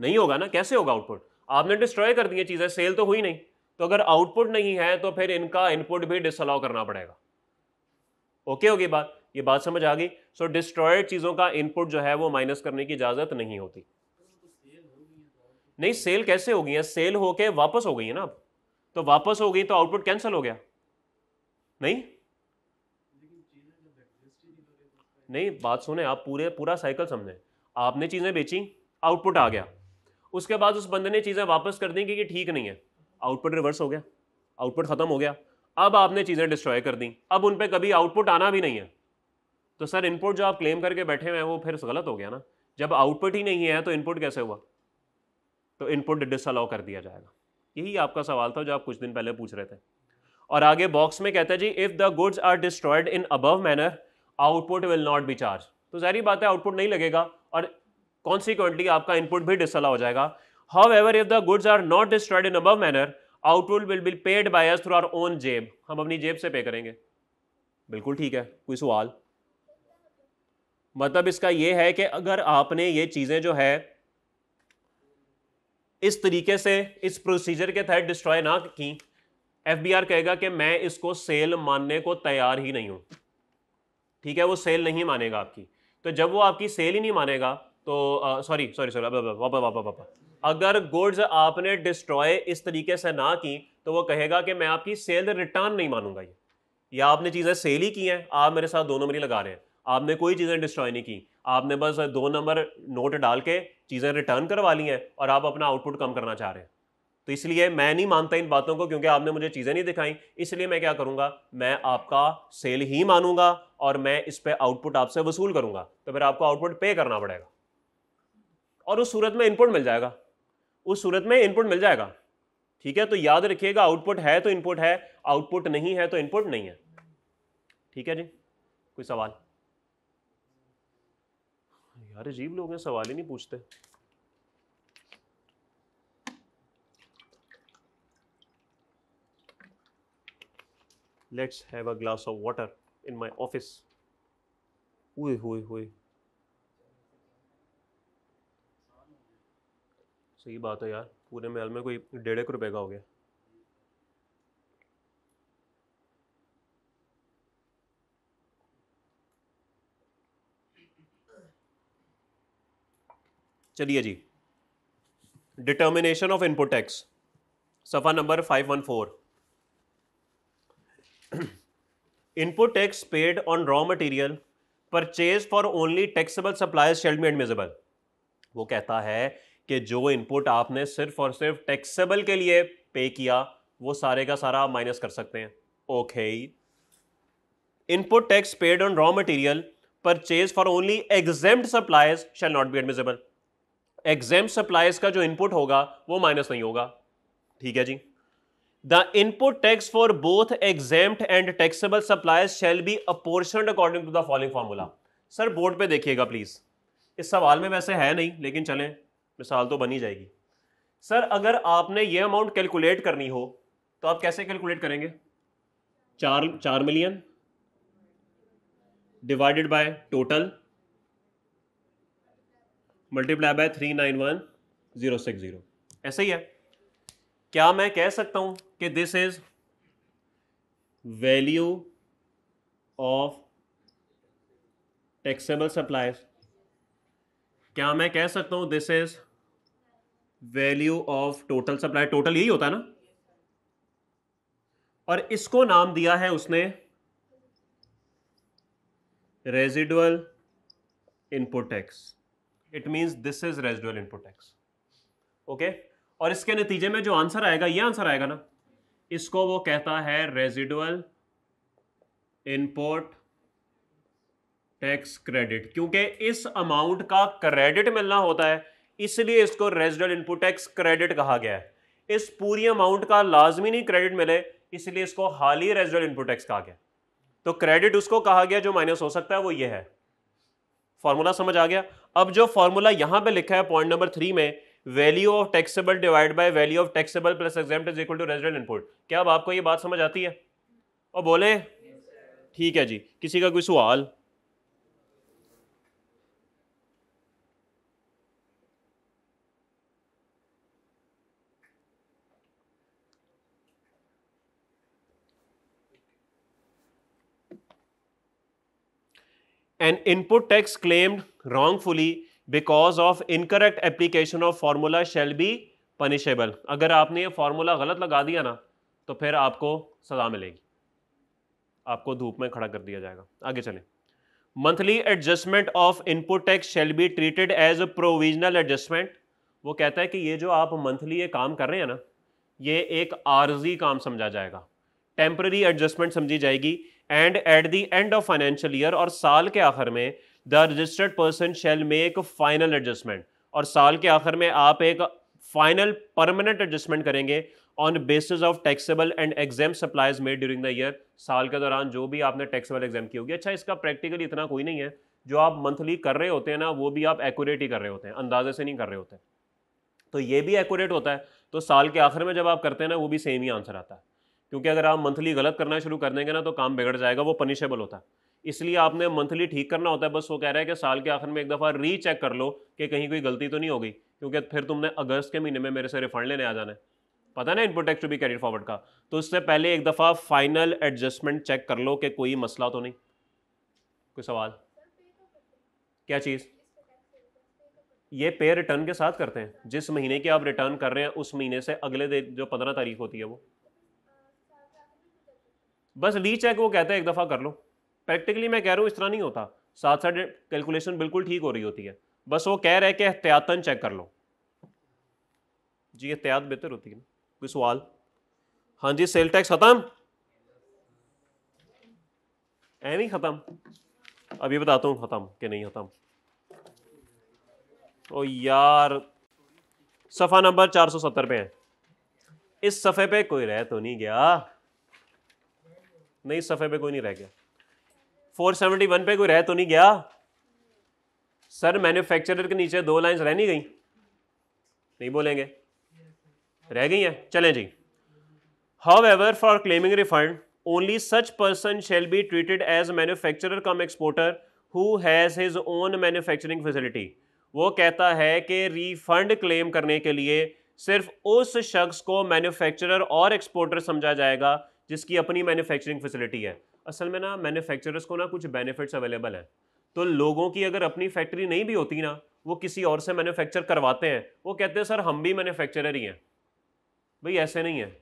A: नहीं होगा ना कैसे होगा आउटपुट आपने डिस्ट्रॉय कर दी चीज़ें सेल तो हुई नहीं तो अगर आउटपुट नहीं है तो फिर इनका इनपुट भी डिसअलाउ करना पड़ेगा ओके होगी बात ये बात समझ आ गई सो डिस्ट्रॉयड चीज़ों का इनपुट जो है वो माइनस करने की इजाज़त नहीं होती नहीं सेल कैसे हो गई है सेल होके वापस हो गई है ना अब तो वापस हो गई तो आउटपुट कैंसिल हो गया नहीं नहीं बात सुने आप पूरे पूरा साइकिल समझें आपने चीज़ें बेची आउटपुट आ गया उसके बाद उस बंदे ने चीज़ें वापस कर दी कि ये ठीक नहीं है आउटपुट रिवर्स हो गया आउटपुट ख़त्म हो गया अब आपने चीज़ें डिस्ट्रॉय कर दी अब उन पर कभी आउटपुट आना भी नहीं है तो सर इनपुट जो आप क्लेम करके बैठे हुए हैं वो फिर गलत हो गया ना जब आउटपुट ही नहीं है तो इनपुट कैसे हुआ तो इनपुट डिसअलाउ कर दिया जाएगा यही आपका सवाल था जो आप कुछ दिन पहले पूछ रहे थे और आगे बॉक्स में कहते हैं जी if the goods are destroyed in above manner output will not be charge तो जहरी बात है आउटपुट नहीं लगेगा और कॉन्सिक्वेंटली आपका इनपुट भी डिसअला हो जाएगा however if the goods are not destroyed in above manner output will be paid by us through our own जेब हम अपनी जेब से पे करेंगे बिल्कुल ठीक है कोई सवाल मतलब इसका यह है कि अगर आपने ये चीज़ें जो है इस तरीके से इस प्रोसीजर के तहत डिस्ट्रॉय ना की एफ कहेगा कि मैं इसको सेल मानने को तैयार ही नहीं हूं ठीक है वो सेल नहीं मानेगा आपकी तो जब वो आपकी सेल ही नहीं मानेगा तो सॉरी सॉरी सॉरी वापा वापा अगर गुड्स आपने डिस्ट्रॉय इस तरीके से ना की तो वो कहेगा कि मैं आपकी सेल रिटर्न नहीं मानूंगा ये या आपने चीज़ें सेल ही की हैं आप मेरे साथ दो नंबर ही लगा रहे हैं आपने कोई चीज़ें डिस्ट्रॉय नहीं की आपने बस दो नंबर नोट डाल के चीज़ें रिटर्न करवा ली हैं और आप अपना आउटपुट कम करना चाह रहे हैं तो इसलिए मैं नहीं मानता इन बातों को क्योंकि आपने मुझे चीज़ें नहीं दिखाई इसलिए मैं क्या करूँगा मैं आपका सेल ही मानूंगा और मैं इस पर आउटपुट आपसे वसूल करूँगा तो फिर आपको आउटपुट पे करना पड़ेगा और उस सूरत में इनपुट मिल जाएगा उस सूरत में इनपुट मिल जाएगा ठीक है तो याद रखिएगा आउटपुट है तो इनपुट है आउटपुट नहीं है तो इनपुट नहीं है ठीक है जी कोई सवाल यार अजीब लोग हैं सवाल ही नहीं पूछते let's have a glass of water in my office हुए हुए हुए सही बात है यार पूरे महल में कोई डेढ़ एक रुपए का हो गया चलिए जी डिटर्मिनेशन ऑफ इनपुट टैक्स सफ़ा number five one four input tax paid on raw material purchase for only taxable suppliers shall be admissible वो कहता है कि जो इनपुट आपने सिर्फ और सिर्फ टैक्सेबल के लिए पे किया वो सारे का सारा आप माइनस कर सकते हैं okay input tax paid on raw material purchase for only exempt suppliers shall not be admissible exempt suppliers का जो इनपुट होगा वो माइनस नहीं होगा ठीक है जी The input tax for both exempt and taxable suppliers shall be apportioned according to the following formula. Sir board पर देखिएगा प्लीज़ इस सवाल में वैसे है नहीं लेकिन चलें मिसाल तो बनी जाएगी सर अगर आपने ये अमाउंट कैलकुलेट करनी हो तो आप कैसे कैलकुलेट करेंगे चार चार million divided by total multiply by three nine one zero six zero ऐसे ही है क्या मैं कह सकता हूँ कि this is value of taxable supplies क्या मैं कह सकता हूं this is value of total supply total यही होता है ना और इसको नाम दिया है उसने residual input tax it means this is residual input tax okay और इसके नतीजे में जो आंसर आएगा ये आंसर आएगा ना इसको वो कहता है रेजिडुअल इनपुट टैक्स क्रेडिट क्योंकि इस अमाउंट का क्रेडिट मिलना होता है इसलिए इसको रेजिडुअल इनपुट टैक्स क्रेडिट कहा गया है इस पूरी अमाउंट का लाजमी नहीं क्रेडिट मिले इसलिए इसको हाल ही रेजिडल इनपुट टैक्स कहा गया तो क्रेडिट उसको कहा गया जो माइनस हो सकता है वो ये है फॉर्मूला समझ आ गया अब जो फॉर्मूला यहां पे लिखा है पॉइंट नंबर थ्री में value of taxable divide by value of taxable plus exempt is equal to residual input क्या अब आपको ये बात समझ आती है और बोले ठीक है जी किसी का कोई सवाल an input tax claimed wrongfully because of incorrect application of formula shall be punishable अगर आपने ये फार्मूला गलत लगा दिया ना तो फिर आपको सजा मिलेगी आपको धूप में खड़ा कर दिया जाएगा आगे चलें monthly adjustment of input tax shall be treated as a provisional adjustment वो कहता है कि ये जो आप मंथली ये काम कर रहे हैं ना ये एक आर्जी काम समझा जाएगा टेम्प्ररी एडजस्टमेंट समझी जाएगी and at the end of financial year और साल के आखिर में the registered person shall make final adjustment और साल के आखिर में आप एक फाइनल परमानेंट एडजस्टमेंट करेंगे on basis of taxable and exempt supplies made during the year साल के दौरान जो भी आपने टैक्सेबल एग्जाम की होगी अच्छा इसका प्रैक्टिकली इतना कोई नहीं है जो आप मंथली कर रहे होते हैं ना वो भी आप एक्यूरेट ही कर रहे होते हैं अंदाजे से नहीं कर रहे होते तो ये भी एक्यूरेट होता है तो साल के आखिर में जब आप करते हैं ना वो भी सेम ही आंसर आता है क्योंकि अगर आप मंथली गलत करना शुरू कर देंगे ना तो काम बिगड़ जाएगा वो पनिशेबल होता है इसलिए आपने मंथली ठीक करना होता है बस वो कह रहा है कि साल के आखिर में एक दफ़ा री चेक कर लो कि कहीं कोई गलती तो नहीं हो गई क्योंकि फिर तुमने अगस्त के महीने में मेरे से रिफंड लेने आ जाना है पता ना input tax to be carried forward का तो उससे पहले एक दफ़ा फाइनल एडजस्टमेंट चेक कर लो कि कोई मसला तो नहीं कोई सवाल क्या चीज़ ये पे रिटर्न के साथ करते हैं जिस महीने की आप रिटर्न कर रहे हैं उस महीने से अगले दिन जो पंद्रह तारीख होती है वो बस री चेक वो कहते हैं एक दफ़ा कर लो प्रैक्टिकली मैं कह रहा हूँ इस तरह नहीं होता साथ साथ कैलकुलेशन बिल्कुल ठीक हो रही होती है बस वो कह रहे हैं कि एहतियातन चेक कर लो जी एहतियात बेहतर होती है ना कोई सवाल हाँ जी सेल टैक्स खत्म ऐ नहीं खत्म अभी बताता हूँ खत्म कि नहीं खत्म ओ यार सफ़ा नंबर 470 पे है इस सफ़े पे कोई रह तो नहीं गया नहीं सफ़े पे कोई नहीं रह गया 471 पे कोई रह तो नहीं गया सर मैन्युफैक्चरर के नीचे दो लाइंस रह नहीं गई नहीं बोलेंगे रह गई हैं चलें जी however for claiming refund only such person shall be treated as manufacturer cum exporter who has his own manufacturing facility वो कहता है कि रिफंड क्लेम करने के लिए सिर्फ उस शख्स को मैन्युफैक्चरर और एक्सपोर्टर समझा जाएगा जिसकी अपनी मैन्युफैक्चरिंग फैसिलिटी है असल में ना मैन्युफैक्चरर्स को ना कुछ बेनिफिट्स अवेलेबल हैं तो लोगों की अगर अपनी फैक्ट्री नहीं भी होती ना वो किसी और से मैन्युफैक्चर करवाते हैं वो कहते हैं सर हम भी मैन्युफैक्चरर ही हैं भाई ऐसे नहीं है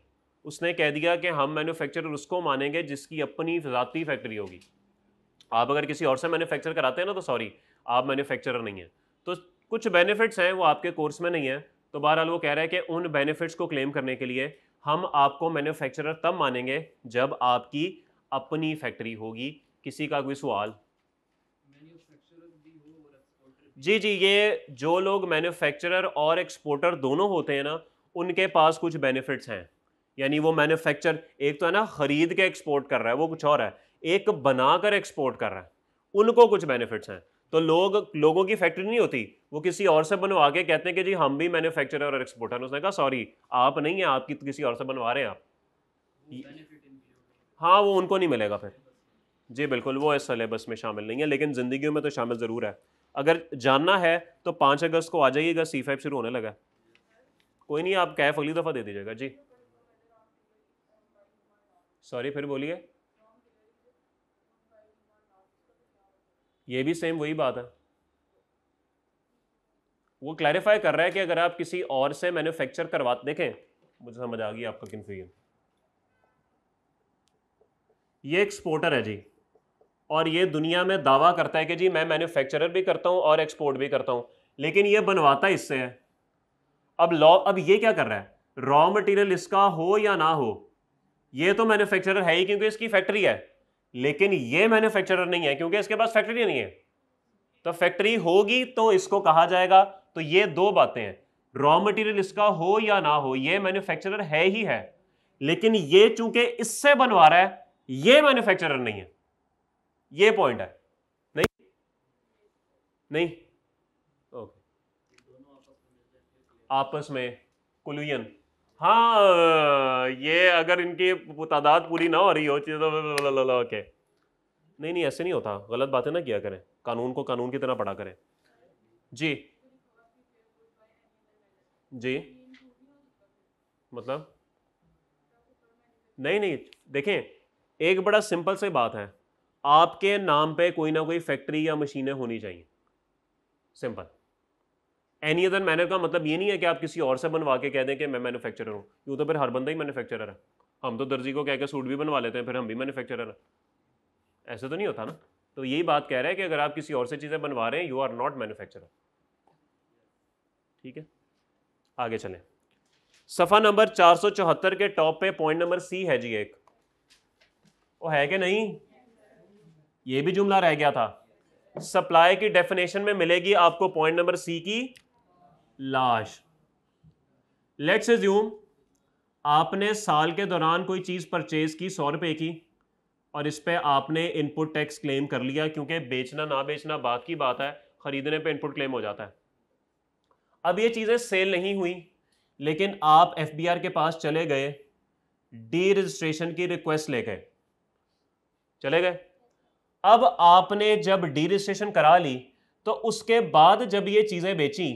A: उसने कह दिया कि हम मैन्युफैक्चरर उसको मानेंगे जिसकी अपनी ज़ाती फैक्ट्री होगी आप अगर किसी और से मैन्युफैक्चर कराते हैं ना तो सॉरी आप मैन्युफैक्चरर नहीं हैं तो कुछ बेनिफिट्स हैं वो आपके कोर्स में नहीं है तो बहरहाल वो कह रहा है कि उन बेनिफिट्स को क्लेम करने के लिए हम आपको मैन्युफैक्चरर तब मानेंगे जब आपकी अपनी फैक्ट्री होगी किसी का कोई सवाल जी जी ये जो लोग मैन्युफैक्चरर और एक्सपोर्टर दोनों होते हैं ना उनके पास कुछ बेनिफिट्स हैं यानी वो मैन्युफैक्चर एक तो है ना ख़रीद के एक्सपोर्ट कर रहा है वो कुछ और है एक बनाकर एक्सपोर्ट कर रहा है उनको कुछ बेनिफिट्स हैं तो लोग लोगों की फैक्ट्री नहीं होती वो किसी और से बनवा के कहते हैं कि जी हम भी मैन्युफैक्चरर और एक्सपोर्टर उसने कहा सॉरी आप नहीं हैं आप किसी और से बनवा रहे हैं आप हाँ वो उनको नहीं मिलेगा फिर जी बिल्कुल वो इस सलेबस में शामिल नहीं है लेकिन ज़िंदगी में तो शामिल ज़रूर है अगर जानना है तो पाँच अगस्त को आ जाइएगा सी फाइव शुरू होने लगा कोई नहीं आप कैफ अगली दफ़ा दे दीजिएगा जी सॉरी फिर बोलिए ये भी सेम वही बात है वो क्लैरिफाई कर रहा है कि अगर आप किसी और से मैन्युफैक्चर करवा देखें मुझे समझ आ गई आपका कन्फ्यूजन ये एक्सपोर्टर है जी और ये दुनिया में दावा करता है कि जी मैं मैन्युफैक्चरर भी करता हूँ और एक्सपोर्ट भी करता हूँ लेकिन ये बनवाता इससे है अब लॉ अब ये क्या कर रहा है रॉ मटेरियल इसका हो या ना हो ये तो मैन्युफैक्चरर है ही क्योंकि इसकी फैक्ट्री है लेकिन ये मैन्युफैक्चरर नहीं है क्योंकि इसके पास फैक्ट्री नहीं है तो फैक्ट्री होगी तो इसको कहा जाएगा तो ये दो बातें हैं रॉ मटेरियल इसका हो या ना हो ये मैन्युफैक्चरर है ही है लेकिन ये चूंकि इससे बनवा रहा है ये मैन्युफैक्चरर नहीं है ये पॉइंट है नहीं नहीं ओके आपस में कुलुयन हाँ ये अगर इनकी तादाद पूरी ना हो रही हो चीज़ तो ओके नहीं नहीं ऐसे नहीं होता गलत बातें ना किया करें कानून को कानून की तरह पढ़ा करें जी जी मतलब नहीं नहीं देखें एक बड़ा सिंपल से बात है आपके नाम पे कोई ना कोई फैक्ट्री या मशीनें होनी चाहिए सिंपल एनी अदर मैनर का मतलब ये नहीं है कि आप किसी और से बनवा के कह दें कि मैं मैन्युफैक्चरर हूँ यूँ तो फिर हर बंदा ही मैन्युफैक्चरर है हम तो दर्जी को कह के सूट भी बनवा लेते हैं फिर हम भी मैन्युफैक्चरर हैं ऐसे तो नहीं होता ना तो यही बात कह रहा है कि अगर आप किसी और से चीज़ें बनवा रहे हैं यू आर नॉट मैन्युफैक्चरर ठीक है आगे चलें सफ़ा नंबर चौहत्तर के टॉप पे पॉइंट नंबर सी है जी एक वो है कि नहीं ये भी जुमला रह गया था सप्लाई की डेफिनेशन में मिलेगी आपको पॉइंट नंबर सी की लाश लेट्स एज्यूम आपने साल के दौरान कोई चीज़ परचेज की सौ रुपए की और इस पर आपने इनपुट टैक्स क्लेम कर लिया क्योंकि बेचना ना बेचना बात की बात है खरीदने पे इनपुट क्लेम हो जाता है अब ये चीज़ें सेल नहीं हुई लेकिन आप एफ के पास चले गए डी रजिस्ट्रेशन की रिक्वेस्ट गए चले गए अब आपने जब डी रजिस्ट्रेशन करा ली तो उसके बाद जब ये चीज़ें बेची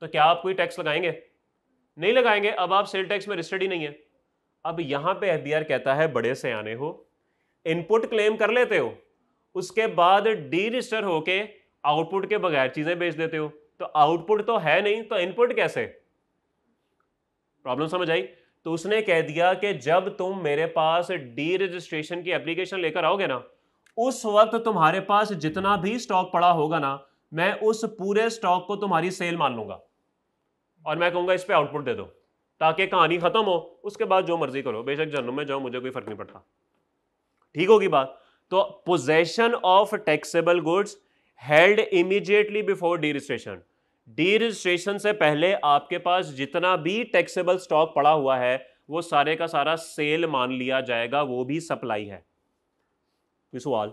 A: तो क्या आप कोई टैक्स लगाएंगे नहीं लगाएंगे अब आप सेल टैक्स में रजिस्टर्ड ही नहीं है अब यहाँ पे एफबीआर कहता है बड़े से आने हो इनपुट क्लेम कर लेते हो उसके बाद डी रजिस्टर होके आउटपुट के बगैर चीज़ें बेच देते हो तो आउटपुट तो है नहीं तो इनपुट कैसे प्रॉब्लम समझ आई तो उसने कह दिया कि जब तुम मेरे पास डी रजिस्ट्रेशन की एप्लीकेशन लेकर आओगे ना उस वक्त तुम्हारे पास जितना भी स्टॉक पड़ा होगा ना मैं उस पूरे स्टॉक को तुम्हारी सेल मान लूंगा और मैं कहूंगा इस पर आउटपुट दे दो ताकि कहानी खत्म हो उसके बाद जो मर्जी करो बेशक जन्म में जाओ मुझे कोई फर्क नहीं पड़ता ठीक होगी बात तो possession of taxable goods held immediately before deregistration deregistration से पहले आपके पास जितना भी टैक्सेबल स्टॉक पड़ा हुआ है वो सारे का सारा सेल मान लिया जाएगा वो भी सप्लाई है कोई सवाल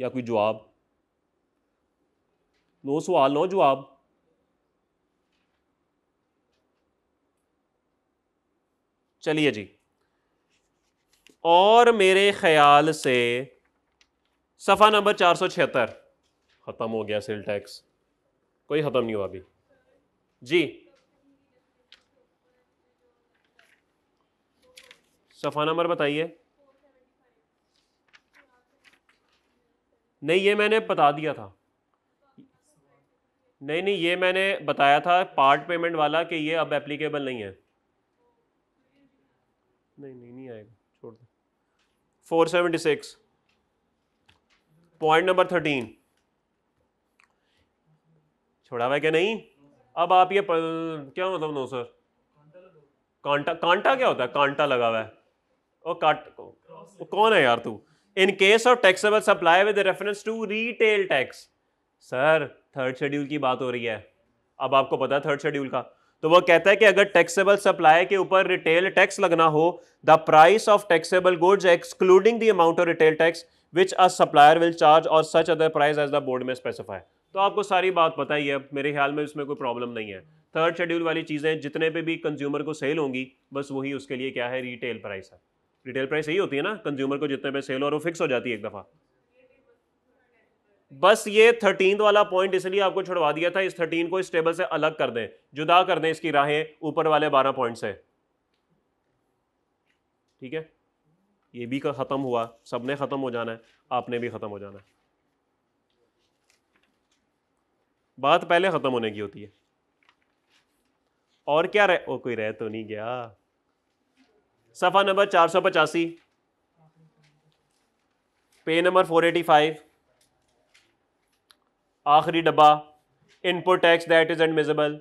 A: या कोई जवाब नो सवाल नो जवाब चलिए जी और मेरे ख्याल से सफ़ा नंबर चार सौ छिहत्तर ख़त्म हो गया सेल टैक्स कोई ख़त्म नहीं हुआ अभी जी सफ़ा नंबर बताइए नहीं ये मैंने बता दिया था नहीं नहीं ये मैंने बताया था पार्ट पेमेंट वाला कि ये अब एप्लीकेबल नहीं है नहीं नहीं नहीं आएगा छोड़ दो four seventy six point number thirteen छोड़ा हुआ क्या नहीं अब आप ये पल... क्या मतलब नो सर कांटा कांटा क्या होता है कांटा लगा हुआ है और काट वो कौन है यार तू in case of taxable supply with reference to retail tax sir third schedule की बात हो रही है अब आपको पता है थर्ड शेड्यूल का तो वो कहता है कि अगर टैक्सेबल सप्लाई के ऊपर रिटेल टैक्स लगना हो the price of taxable goods excluding the amount of retail tax which a supplier will charge or such other price as the board में स्पेसिफाई तो आपको सारी बात पता ही है मेरे ख्याल में इसमें कोई प्रॉब्लम नहीं है थर्ड शेड्यूल वाली चीज़ें जितने पे भी कंज्यूमर को सेल होंगी बस वही उसके लिए क्या है रिटेल प्राइस है रिटेल प्राइस यही होती है ना कंज्यूमर को जितने पे सेल और वो फिक्स हो जाती है एक दफ़ा बस ये थर्टीन वाला पॉइंट इसलिए आपको छुड़वा दिया था इस थर्टीन को इस टेबल से अलग कर दें जुदा कर दें इसकी राहें ऊपर वाले बारह पॉइंट से ठीक है ये भी ख़त्म हुआ सबने ख़त्म हो जाना है आपने भी ख़त्म हो जाना है बात पहले ख़त्म होने की होती है और क्या रह ओ कोई रह तो नहीं गया सफ़ा नंबर चार सौ पचासी पे नंबर फोर एटी फाइव आखिरी डब्बा input tax that is admissible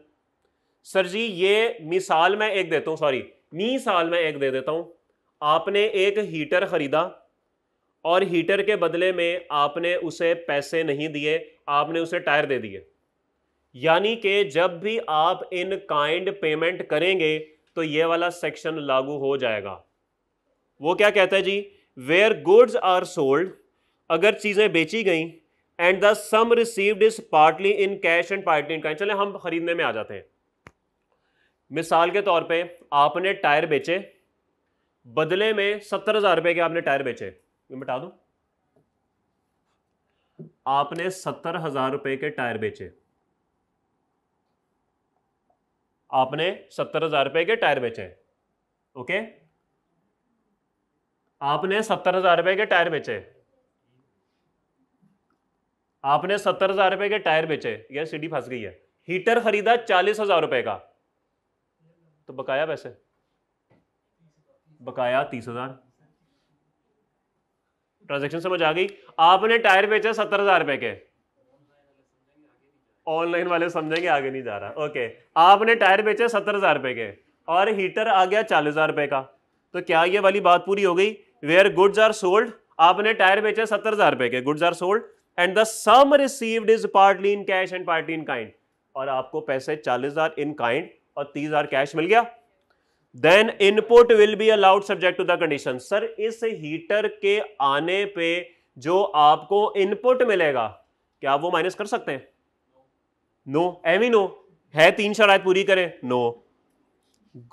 A: sir जी ये मिसाल मैं एक देता हूँ सॉरी मिसाल मैं एक दे देता हूँ आपने एक हीटर ख़रीदा और हीटर के बदले में आपने उसे पैसे नहीं दिए आपने उसे टायर दे दिए यानी कि जब भी आप इन काइंड पेमेंट करेंगे तो ये वाला सेक्शन लागू हो जाएगा वो क्या कहता है जी वेयर गुड्स आर सोल्ड अगर चीज़ें बेची गई and the sum received is partly in cash and partly in kind चले हम खरीदने में आ जाते हैं मिसाल के तौर पे आपने टायर बेचे बदले में सत्तर हज़ार रुपए के आपने टायर बेचे मिटा बता आपने सत्तर हज़ार रुपए के टायर बेचे आपने सत्तर हजार रुपए के टायर बेचे ओके आपने सत्तर हजार रुपये के टायर बेचे आपने सत्तर हजार रुपए के टायर बेचे यार सीढ़ी फंस गई है हीटर खरीदा चालीस हजार रुपए का तो बकाया पैसे बकाया तीस हजार ट्रांजेक्शन समझ आ गई आपने टायर बेचे सत्तर हजार रुपए के ऑनलाइन वाले समझेंगे आगे नहीं जा रहा ओके आपने टायर बेचे सत्तर हजार रुपए के और हीटर आ गया चालीस हजार रुपए का तो क्या ये वाली बात पूरी हो गई वेयर गुड्स आर सोल्ड आपने टायर बेचे सत्तर हजार रुपए के goods are sold and the sum received is partly in cash and partly in kind और आपको पैसे चालीस हजार इन काइंड और तीस हजार कैश मिल गया then input will be allowed subject to the condition sir इस हीटर के आने पे जो आपको इनपुट मिलेगा क्या आप वो माइनस कर सकते हैं नो एमी नो है तीन शराय पूरी करें no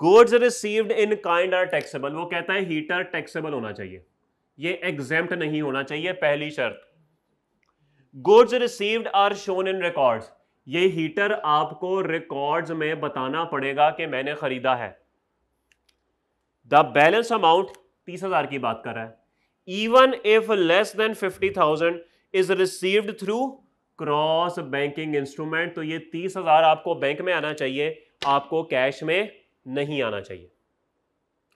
A: goods received in kind are taxable वो कहता है हीटर टैक्सेबल होना चाहिए ये एग्जेम्प्ट नहीं होना चाहिए पहली शर्त goods received are shown in records ये हीटर आपको रिकॉर्ड्स में बताना पड़ेगा कि मैंने खरीदा है द बैलेंस अमाउंट तीस हजार की बात कर रहा है even if less than fifty thousand is received through cross banking instrument तो ये तीस हजार आपको बैंक में आना चाहिए आपको कैश में नहीं आना चाहिए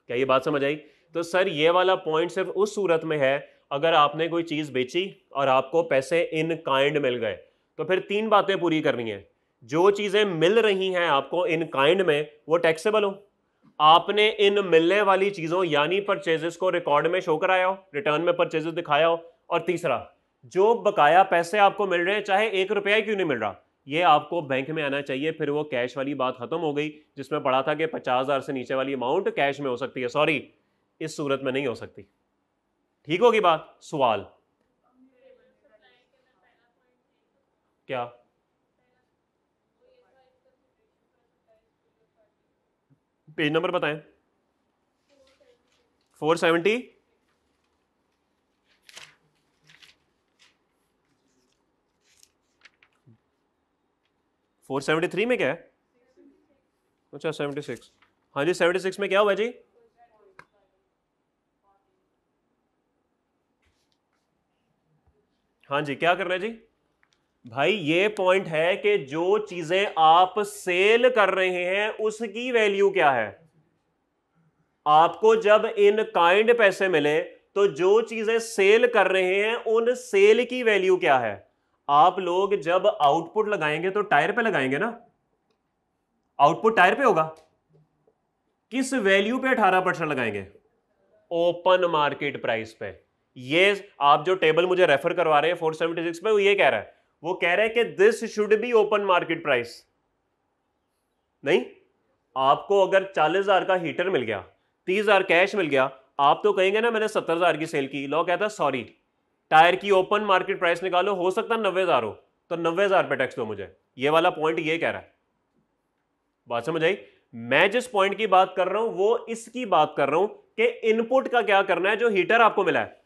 A: क्या ये बात समझ आई तो सर ये वाला पॉइंट सिर्फ उस सूरत में है अगर आपने कोई चीज़ बेची और आपको पैसे इन काइंड मिल गए तो फिर तीन बातें पूरी करनी है जो चीज़ें मिल रही हैं आपको इन काइंड में वो टैक्सेबल हो आपने इन मिलने वाली चीज़ों यानी परचेजेस को रिकॉर्ड में शो कराया हो रिटर्न में परचेजेस दिखाया हो और तीसरा जो बकाया पैसे आपको मिल रहे हैं चाहे एक रुपया ही क्यों नहीं मिल रहा ये आपको बैंक में आना चाहिए फिर वो कैश वाली बात खत्म हो गई जिसमें पढ़ा था कि पचास हज़ार से नीचे वाली अमाउंट कैश में हो सकती है सॉरी इस सूरत में नहीं हो सकती ठीक होगी बात सवाल क्या पेज नंबर बताएं four seventy four seventy three में क्या है अच्छा सेवेंटी सिक्स हाँ जी सेवेंटी सिक्स में क्या हुआ जी हाँ जी क्या कर रहे हैं जी भाई ये पॉइंट है कि जो चीजें आप सेल कर रहे हैं उसकी वैल्यू क्या है आपको जब इन काइंड पैसे मिले तो जो चीजें सेल कर रहे हैं उन सेल की वैल्यू क्या है आप लोग जब आउटपुट लगाएंगे तो टायर पे लगाएंगे ना आउटपुट टायर पे होगा किस वैल्यू पे 18 परसेंट लगाएंगे ओपन मार्केट प्राइस पे ये आप जो टेबल मुझे रेफर करवा रहे हैं सिक्स में वो ये कह रहा है वो कह रहा है कि this should be open market price नहीं आपको अगर चालीस हजार का हीटर मिल गया तीस हजार कैश मिल गया आप तो कहेंगे ना मैंने सत्तर हजार की सेल की लॉ कहता सॉरी टायर की ओपन मार्केट प्राइस निकालो हो सकता है नब्बे हज़ार हो तो नब्बे हज़ार पे टैक्स दो मुझे ये वाला पॉइंट ये कह रहा है बात समझ आई मैं जिस पॉइंट की बात कर रहा हूं वो इसकी बात कर रहा हूं कि इनपुट का क्या करना है जो हीटर आपको मिला है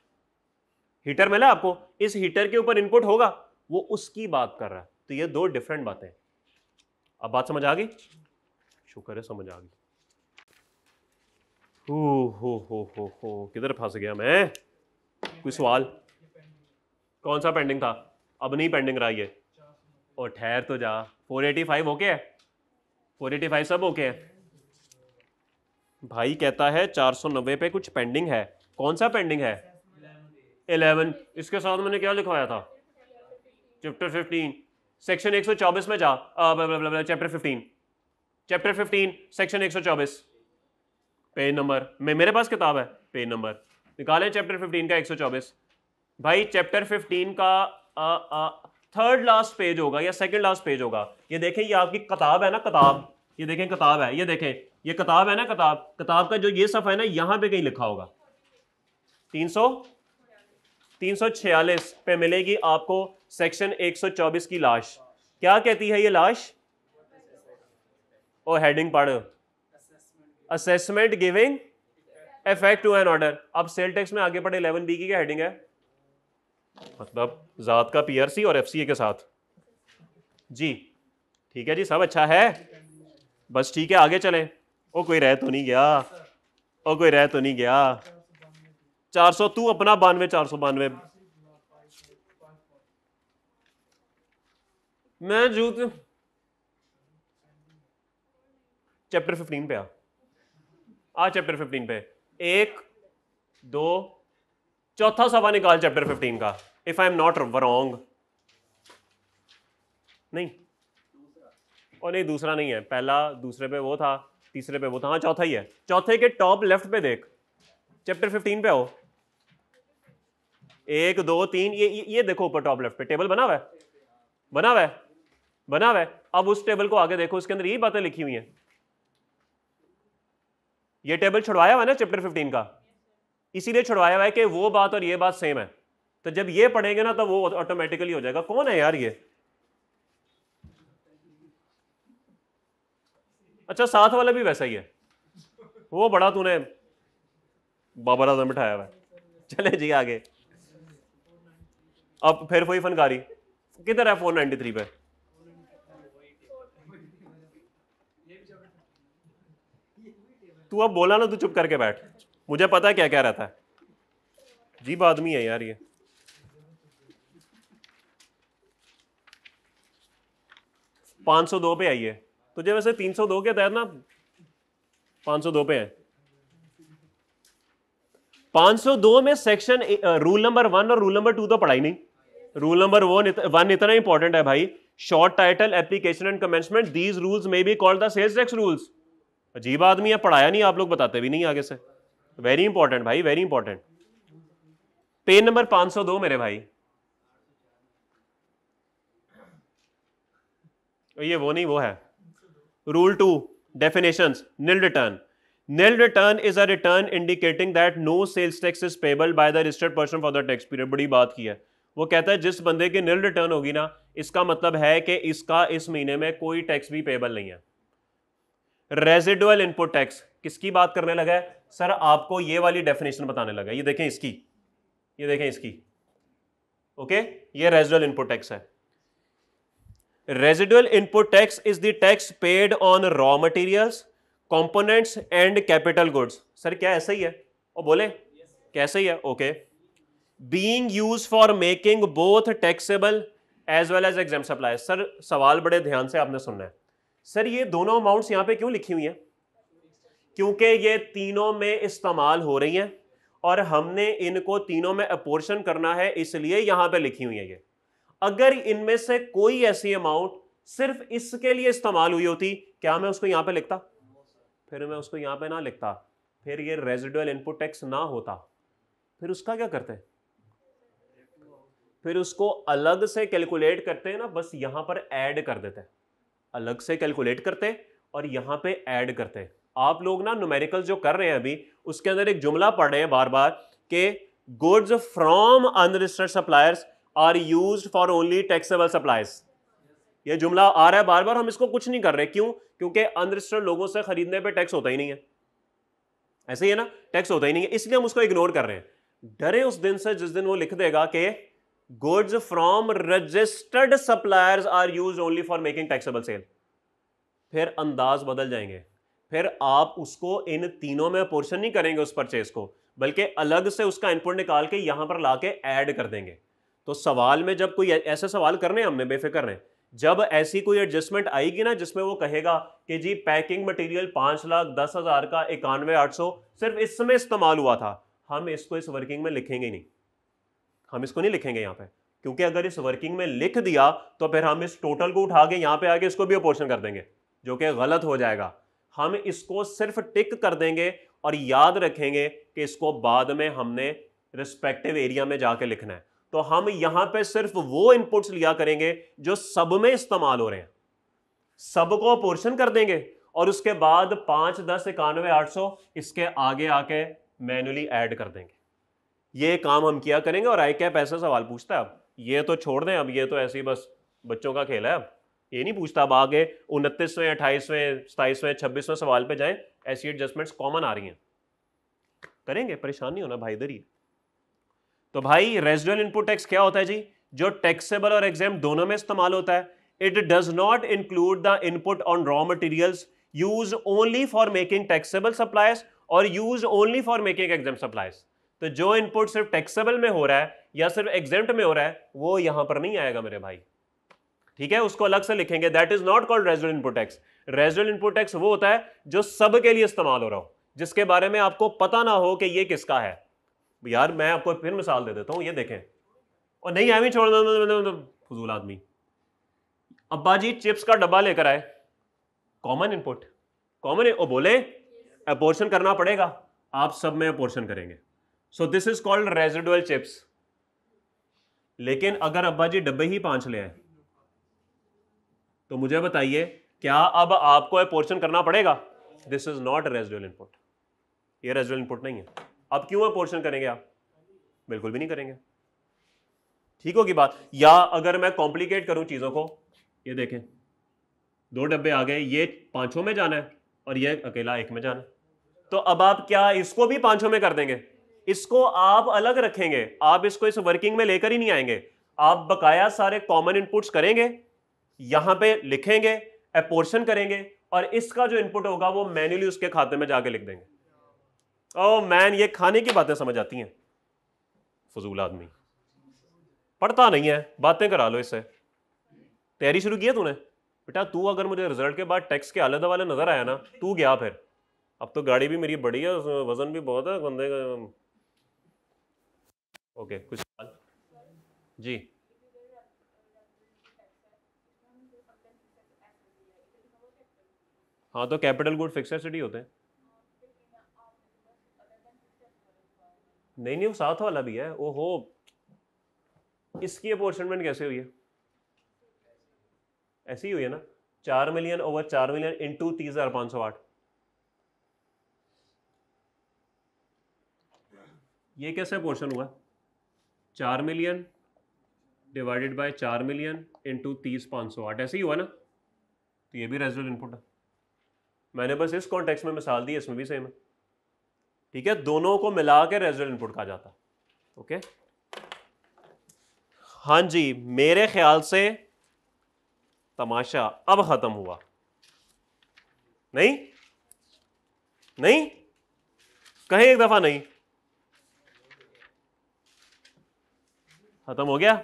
A: हीटर मिला आपको इस हीटर के ऊपर इनपुट होगा वो उसकी बात कर रहा है तो ये दो डिफरेंट बातें अब बात समझ आ गई शुक्र है समझ आ गई हो हो हो हो किधर फंस गया मैं कोई सवाल कौन सा पेंडिंग था अब नहीं पेंडिंग रहा ये और ठहर तो जा 485 ओके है 485 सब ओके है भाई कहता है 490 पे कुछ पेंडिंग है कौन सा पेंडिंग है 11 इसके साथ मैंने क्या लिखवाया था चैप्टर 15 सेक्शन 124 में जा chapter 15 chapter 15 section 124 page number मेरे पास किताब है पेज नंबर निकालें चैप्टर 15 का 124 भाई चैप्टर फिफ्टीन का थर्ड लास्ट पेज होगा या सेकंड लास्ट पेज होगा ये देखें ये आपकी किताब है ना किताब ये देखें किताब है ये देखें ये किताब है ना किताब किताब का जो ये सफ़ है ना यहाँ पे कहीं लिखा होगा तीन सो तीन छियालीस पे मिलेगी आपको सेक्शन एक सौ चौबीस की लाश क्या कहती है ये लाश और हेडिंग पढ़ assessment giving effect to an order अब सेल टैक्स में आगे पढ़े इलेवन बी की क्या हेडिंग है मतलब ज़ात का पीआरसी और एफसीए के साथ जी ठीक है जी सब अच्छा है बस ठीक है आगे चले ओ कोई रह तो नहीं गया ओ कोई रह तो नहीं गया चार सौ तू अपना बानवे चार सौ बानवे मैं जूत चैप्टर फिफ्टीन पे आ चैप्टर फिफ्टीन पे एक दो चौथा सवा निकाल चैप्टर फिफ्टीन का if I am not wrong नहीं और नहीं दूसरा नहीं है पहला दूसरे पे वो था तीसरे पे वो था हाँ चौथा ही है चौथे के टॉप लेफ्ट पे देख चैप्टर फिफ्टीन पे हो एक दो तीन ये ये देखो ऊपर टॉप लेफ्ट पे टेबल बना हुआ है बना हुआ है बना हुआ है अब उस टेबल को आगे देखो उसके अंदर यही बातें लिखी हुई हैं ये टेबल छुड़वाया हुआ है ना चैप्टर फिफ्टीन का इसीलिए छुड़वाया हुआ है कि वो बात और ये बात सेम है तो जब ये पढ़ेंगे ना तो वो ऑटोमेटिकली हो जाएगा कौन है यार ये अच्छा साथ वाला भी वैसा ही है वो बड़ा तूने बाबर आजम बिठाया हुआ चले जी आगे अब फिर वही फनकारी किधर है फोर नाइनटी थ्री पे तू अब बोला ना तू चुप करके बैठ मुझे पता है क्या क्या रहता है जीब आदमी है यार ये पाँच सौ दो पे आइए तुझे वैसे तीन सौ दो के तहत ना पाँच सौ दो पे है पाँच सौ दो में सेक्शन रूल नंबर वन और रूल नंबर टू तो पढ़ाई नहीं रूल नंबर वन वन इतना इंपॉर्टेंट है भाई short title application and commencement these rules may be called the sales tax rules अजीब आदमी है पढ़ाया नहीं आप लोग बताते भी नहीं आगे से वेरी इंपॉर्टेंट भाई वेरी इंपॉर्टेंट पेन नंबर 502 मेरे भाई ये वो नहीं वो है rule two definition nil return nil return is a return indicating that no sales tax is payable by the registered person for the tax period बड़ी बात की है वो कहता है जिस बंदे की निल रिटर्न होगी ना इसका मतलब है कि इसका इस महीने में कोई टैक्स भी पेबल नहीं है रेजिडुअल इनपुट टैक्स किसकी बात करने लगा है सर आपको ये वाली डेफिनेशन बताने लगा ये देखें इसकी ये देखें इसकी ओके ये रेजिडुअल इनपुट टैक्स है residual input tax is the tax paid on raw materials components and capital goods sir क्या ऐसा ही है और बोले कैसे ही है okay being use for making both taxable as well as exam supply sir सवाल बड़े ध्यान से आपने सुनना है सर ये दोनों अमाउंट्स यहां पे क्यों लिखी हुई है क्योंकि ये तीनों में इस्तेमाल हो रही हैं और हमने इनको तीनों में अपोर्शन करना है इसलिए यहाँ पे लिखी हुई है ये अगर इनमें से कोई ऐसी अमाउंट सिर्फ इसके लिए इस्तेमाल हुई होती क्या मैं उसको यहाँ पे लिखता फिर मैं उसको यहाँ पे ना लिखता फिर ये रेजिडुअल इनपुट टैक्स ना होता फिर उसका क्या करते फिर उसको अलग से कैलकुलेट करते हैं ना बस यहाँ पर ऐड कर देते अलग से कैलकुलेट करते और यहाँ पे ऐड करते हैं आप लोग ना न्यूमेरिकल जो कर रहे हैं अभी उसके अंदर एक जुमला पढ़ रहे हैं बार बार कि goods from unregistered suppliers are use for only taxable suppliers ये जुमला आ रहा है बार बार हम इसको कुछ नहीं कर रहे क्यों क्योंकि अनरजिस्टर्ड लोगों से खरीदने पर टैक्स होता ही नहीं है ऐसे ही है ना टैक्स होता ही नहीं है इसलिए हम उसको इग्नोर कर रहे हैं डरे उस दिन से जिस दिन वो लिख देगा कि goods from registered suppliers are use only for making taxable sale फिर अंदाज बदल जाएंगे फिर आप उसको इन तीनों में पोर्शन नहीं करेंगे उस परचेज को बल्कि अलग से उसका इनपुट निकाल के यहाँ पर ला के ऐड कर देंगे तो सवाल में जब कोई ऐसे सवाल करने हमने बेफिक्र हैं जब ऐसी कोई एडजस्टमेंट आएगी ना जिसमें वो कहेगा कि जी पैकिंग मटेरियल पाँच लाख दस हज़ार का इक्यानवे आठ सौ सिर्फ इसमें इस्तेमाल हुआ था हम इसको इस वर्किंग में लिखेंगे नहीं हम इसको नहीं लिखेंगे यहाँ पे क्योंकि अगर इस वर्किंग में लिख दिया तो फिर हम इस टोटल को उठा के यहाँ पे आके इसको भी अपोर्शन कर देंगे जो कि गलत हो जाएगा हम इसको सिर्फ टिक कर देंगे और याद रखेंगे कि इसको बाद में हमने रिस्पेक्टिव एरिया में जाके लिखना है तो हम यहां पे सिर्फ वो इनपुट्स लिया करेंगे जो सब में इस्तेमाल हो रहे हैं सब को पोर्शन कर देंगे और उसके बाद पांच दस इक्यानवे आठ सौ इसके आगे आके मैनुअली ऐड कर देंगे ये काम हम किया करेंगे और आई कैप ऐसा सवाल पूछता है अब ये तो छोड़ दें अब ये तो ऐसे ही बस बच्चों का खेल है अब ये नहीं पूछता अब आगे उनतीसवें अट्ठाईसवें सताईसवें छब्बीसवें सवाल पे जाएं ऐसी एडजस्टमेंट्स कॉमन आ रही हैं करेंगे परेशान नहीं होना भाई इधर ही तो भाई रेजिडुअल इनपुट टैक्स क्या होता है जी जो टैक्सेबल और एग्जाम दोनों में इस्तेमाल होता है it does not include the input on raw materials use only for making taxable supplies और use only for making exam supplies तो जो इनपुट सिर्फ टैक्सेबल में हो रहा है या सिर्फ एग्जेम्प्ट में हो रहा है वो यहां पर नहीं आएगा मेरे भाई ठीक है उसको अलग से लिखेंगे that is not called residual input tax residual input tax वो होता है जो सब के लिए इस्तेमाल हो रहा हो जिसके बारे में आपको पता ना हो कि ये किसका है यार मैं आपको फिर मिसाल दे देता हूँ ये देखें और नहीं आई छोड़ फजूल आदमी अब्बा जी चिप्स का डब्बा लेकर आए कॉमन इनपुट कॉमन ओ बोले अपोर्शन करना पड़ेगा आप सब में अपोर्शन करेंगे so this is called residual chips लेकिन अगर अब्बा जी डब्बे ही पांच ले आए तो मुझे बताइए क्या अब आपको ये पोर्शन करना पड़ेगा this is not residual input ये रेजुअल इनपुट नहीं है अब क्यों पोर्शन करेंगे आप बिल्कुल भी नहीं करेंगे ठीक होगी बात या अगर मैं कॉम्प्लिकेट करूं चीज़ों को ये देखें दो डब्बे आ गए ये पांचों में जाना है और ये अकेला एक में जाना है तो अब आप क्या इसको भी पांचों में कर देंगे इसको आप अलग रखेंगे आप इसको इस वर्किंग में लेकर ही नहीं आएंगे आप बकाया सारे कॉमन इनपुट्स करेंगे यहां पे लिखेंगे एपोर्शन करेंगे और इसका जो इनपुट होगा वो मैन्युअली उसके खाते में जाके लिख देंगे ओ oh मैन ये खाने की बातें समझ आती हैं फजूल आदमी पढ़ता नहीं है बातें करा लो इससे तैयारी शुरू की है तूने बेटा तू अगर मुझे रिजल्ट के बाद टैक्स के अलग वाले नजर आया ना तू गया फिर अब तो गाड़ी भी मेरी बड़ी है वजन भी बहुत है बंदे का ओके कुछ सवाल जी हाँ तो कैपिटल गुड फिक्स सिटी ही होते हैं नहीं नहीं वो साथ वाला भी है ओ हो इसकी अपोर्चमेंट कैसे हुई है ऐसी ही हुई है ना चार मिलियन ओवर चार मिलियन इंटू तीस हजार पाँच सौ आठ ये कैसे पोर्शन हुआ चार मिलियन डिवाइडेड बाय चार मिलियन इंटू तीस पाँच सौ आठ ऐसे ही हुआ ना तो ये भी रेजल्ट इनपुट है मैंने बस इस कॉन्टेक्स्ट में मिसाल दी इसमें भी सेम है ठीक है दोनों को मिला के रेजल्ट इनपुट कहा जाता है ओके हाँ जी मेरे ख्याल से तमाशा अब खत्म हुआ नहीं नहीं कहीं एक दफा नहीं खत्म हो गया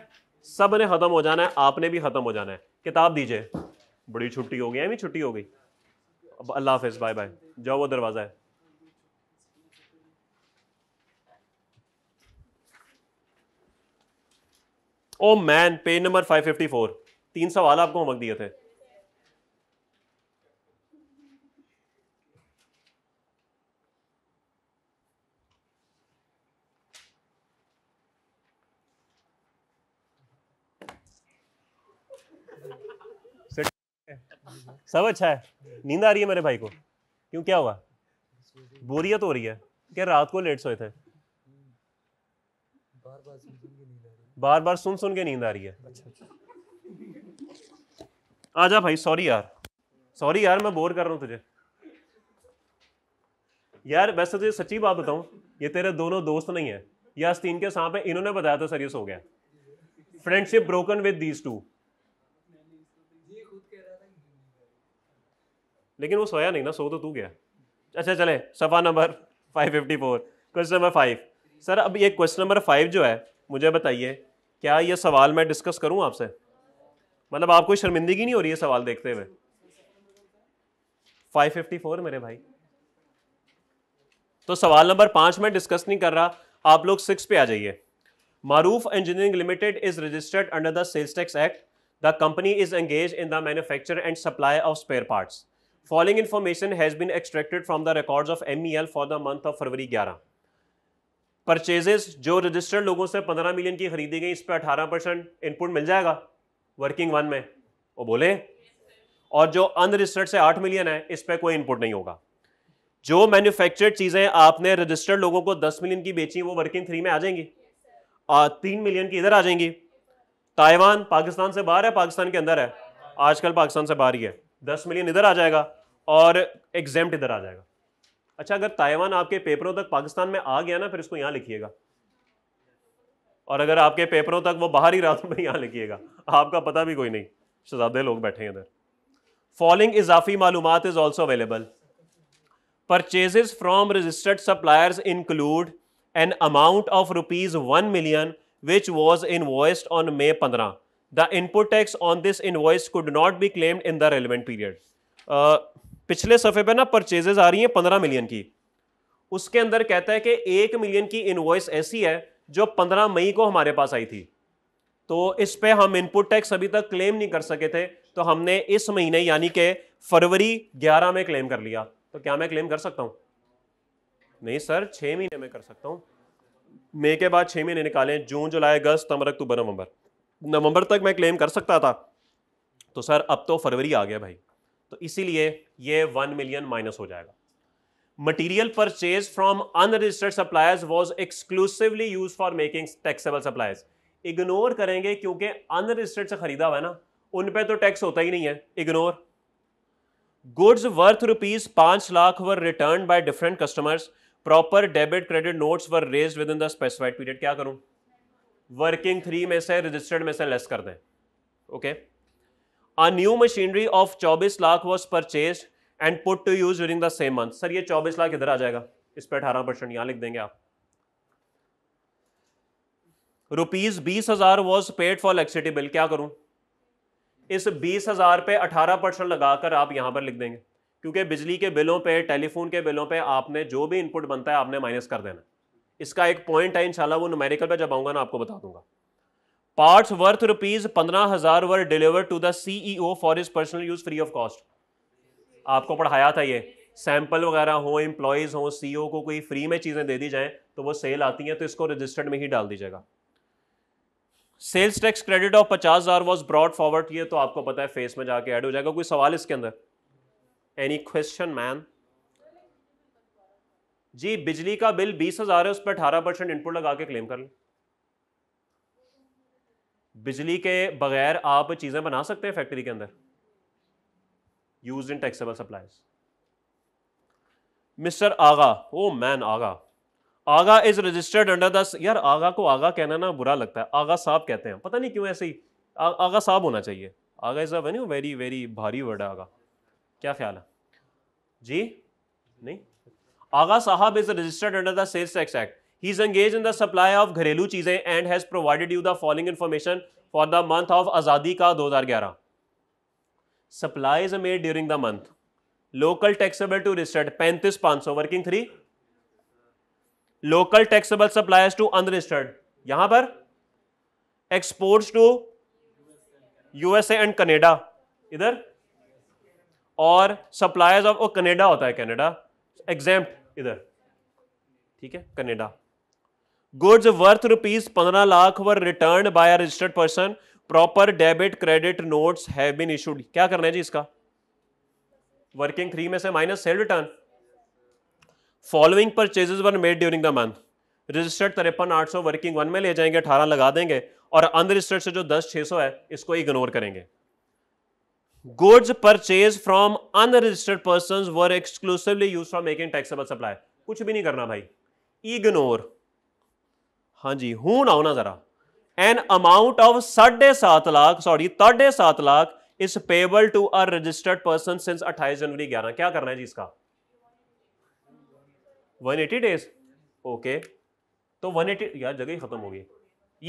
A: सब ने खत्म हो जाना है आपने भी खत्म हो जाना है किताब दीजिए बड़ी छुट्टी हो गई है भी छुट्टी हो गई अल्लाह हाफिज़ बाय बाय जाओ वो दरवाज़ा है ओ मैन पेज नंबर 554 तीन सवाल आपको होमवर्क दिए थे सब अच्छा है नींद आ रही है मेरे भाई को क्यों क्या हुआ बोरियत हो रही है क्या रात को लेट सोए थे बार बार सुन सुन के नींद आ रही है अच्छा, अच्छा। जा भाई सॉरी यार सॉरी यार मैं बोर कर रहा हूँ तुझे यार वैसे तुझे सच्ची बात बताऊ ये तेरे दोनों दोस्त नहीं है यास्तीन के सांप है इन्होंने बताया था सर ये सो गया friendship broken with these two लेकिन वो सोया नहीं ना सो तो तू गया अच्छा चले सफ़ा number five fifty four question number five sir अब ये क्वेश्चन नंबर फाइव जो है मुझे बताइए क्या ये सवाल मैं डिस्कस करूँ आपसे मतलब आपको शर्मिंदगी नहीं हो रही है सवाल देखते हुए फाइव फिफ्टी फोर मेरे भाई तो सवाल नंबर पाँच में डिस्कस नहीं कर रहा आप लोग सिक्स पे आ जाइए Maroof engineering limited is registered under the sales tax act the company is engage in the manufacture and supply of spare parts following information has been extracted from the record of M E L for the month of February ग्यारह परचेजेस जो रजिस्टर्ड लोगों से पंद्रह मिलियन की खरीदी गई इस पर अठारह परसेंट इनपुट मिल जाएगा वर्किंग वन में वो बोले और जो अनरजिस्टर्ड से आठ मिलियन है इस पर कोई इनपुट नहीं होगा जो मैन्युफैक्चर्ड चीज़ें आपने रजिस्टर्ड लोगों को दस मिलियन की बेची वो वर्किंग थ्री में आ जाएंगी तीन मिलियन की इधर आ जाएंगी ताइवान पाकिस्तान से बाहर है पाकिस्तान के अंदर है आजकल पाकिस्तान से बाहर ही है दस मिलियन इधर आ जाएगा और एग्जेम्प्ट इधर आ जाएगा अच्छा अगर ताइवान आपके पेपरों तक पाकिस्तान में आ गया ना फिर इसको यहाँ लिखिएगा और अगर आपके पेपरों तक वो बाहर ही रात तो में यहाँ लिखिएगा आपका पता भी कोई नहीं शहजादे लोग बैठे हैं इधर फॉलोइंग इजाफी मालूम is also available purchases from registered suppliers include an amount of rupees one million which was invoiced on May पंद्रह the input tax on this invoice could not be claimed in the relevant period पिछले सफ़े पे ना परचेजेज आ रही हैं पंद्रह मिलियन की उसके अंदर कहता है कि एक मिलियन की इनवॉइस ऐसी है जो पंद्रह मई को हमारे पास आई थी तो इस पे हम इनपुट टैक्स अभी तक क्लेम नहीं कर सके थे तो हमने इस महीने यानी कि फरवरी ग्यारह में क्लेम कर लिया तो क्या मैं क्लेम कर सकता हूँ नहीं सर छः महीने में कर सकता हूँ मई के बाद छः महीने निकालें जून जुलाई अगस्त तमरक अक्टूबर नवंबर नवंबर तक मैं क्लेम कर सकता था तो सर अब तो फरवरी आ गया भाई तो इसीलिए ये वन मिलियन माइनस हो जाएगा material purchase from unregistered suppliers was exclusively use for making taxable suppliers ignore करेंगे क्योंकि अनरजिस्टर्ड से खरीदा हुआ है ना उन पर तो टैक्स होता ही नहीं है इग्नोर गुड्स वर्थ रुपीज पांच lakh were return by different customers proper debit credit notes were raise within the specified period क्या करूं वर्किंग थ्री में से रजिस्टर्ड में से लेस कर दें okay a new machinery of 24 lakh was purchase and put to use during the same month sir ये 24 लाख इधर आ जाएगा इस पर अठारह परसेंट यहां लिख देंगे आप रुपीज बीस हजार was paid for electricity bill क्या करूं इस बीस हजार पे अठारह परसेंट लगाकर आप यहां पर लिख देंगे क्योंकि बिजली के बिलों पे टेलीफोन के बिलों पे आपने जो भी इनपुट बनता है आपने माइनस कर देना इसका एक पॉइंट है इंशाल्लाह वो नुमेरिकल पर जब आऊंगा ना आपको बता दूंगा पार्ट्स वर्थ रुपीज पंद्रह हजार were deliver to the CEO for his personal use free of cost आपको पढ़ाया था ये सैंपल वगैरह हो एम्प्लॉयज़ हो सीईओ को कोई फ्री में चीज़ें दे दी जाए तो वो सेल आती हैं तो इसको रजिस्टर्ड में ही डाल दीजिएगा सेल्स टैक्स क्रेडिट ऑफ पचास हज़ार वॉज ब्रॉड फॉरवर्ड ये तो आपको पता है फेस में जाके ऐड हो जाएगा कोई सवाल इसके अंदर एनी क्वेश्चन मैन जी बिजली का बिल बीस हजार है उस पर अठारह परसेंट इनपुट लगा के क्लेम कर लें बिजली के बगैर आप चीज़ें बना सकते हैं फैक्ट्री के अंदर use in taxable supplies mister Agha oh man Agha Agha is registered under the यार आगा को आगा कहना ना बुरा लगता है आगा साहब कहते हैं पता नहीं क्यों ऐसे ही आ, आगा साहब होना चाहिए Agha is a very very भारी वर्ड है आगा क्या ख्याल है जी नहीं Aga Sahab is registered under the Sales Tax Act. He is engaged in the supply of gharelu cheeze and has provided you the following information for the month of Azadi ka 2011. Supply is made during the month. Local taxable to registered पैंतीस पाँच सौ working three local taxable suppliers to unregistered यहां पर exports to USA and Canada इधर और सप्लायर्स ऑफ कनेडा होता है कनेडा एग्जैम्प्ट इधर ठीक है कनेडा गुड्स वर्थ रुपीज पंद्रह lakh were return by registered person proper debit credit notes have been issued क्या करना है जी इसका वर्किंग थ्री में से minus sale return following purchases were made during the month registered तिरपन आठ सौ वर्किंग वन में ले जाएंगे अठारह लगा देंगे और अनरजिस्टर्ड से जो दस छह सौ है इसको इग्नोर करेंगे goods purchase from unregistered person were exclusively use for making taxable supply कुछ भी नहीं करना भाई इग्नोर हाँ जी हूं ना जरा एन अमाउंट ऑफ साढ़े सात लाख सॉरी साढ़े सात lakh is payable to a registered person since अट्ठाईस जनवरी ग्यारह क्या करना है जी इसका 180 डेज ओके तो 180 यार जगह ही खत्म हो गई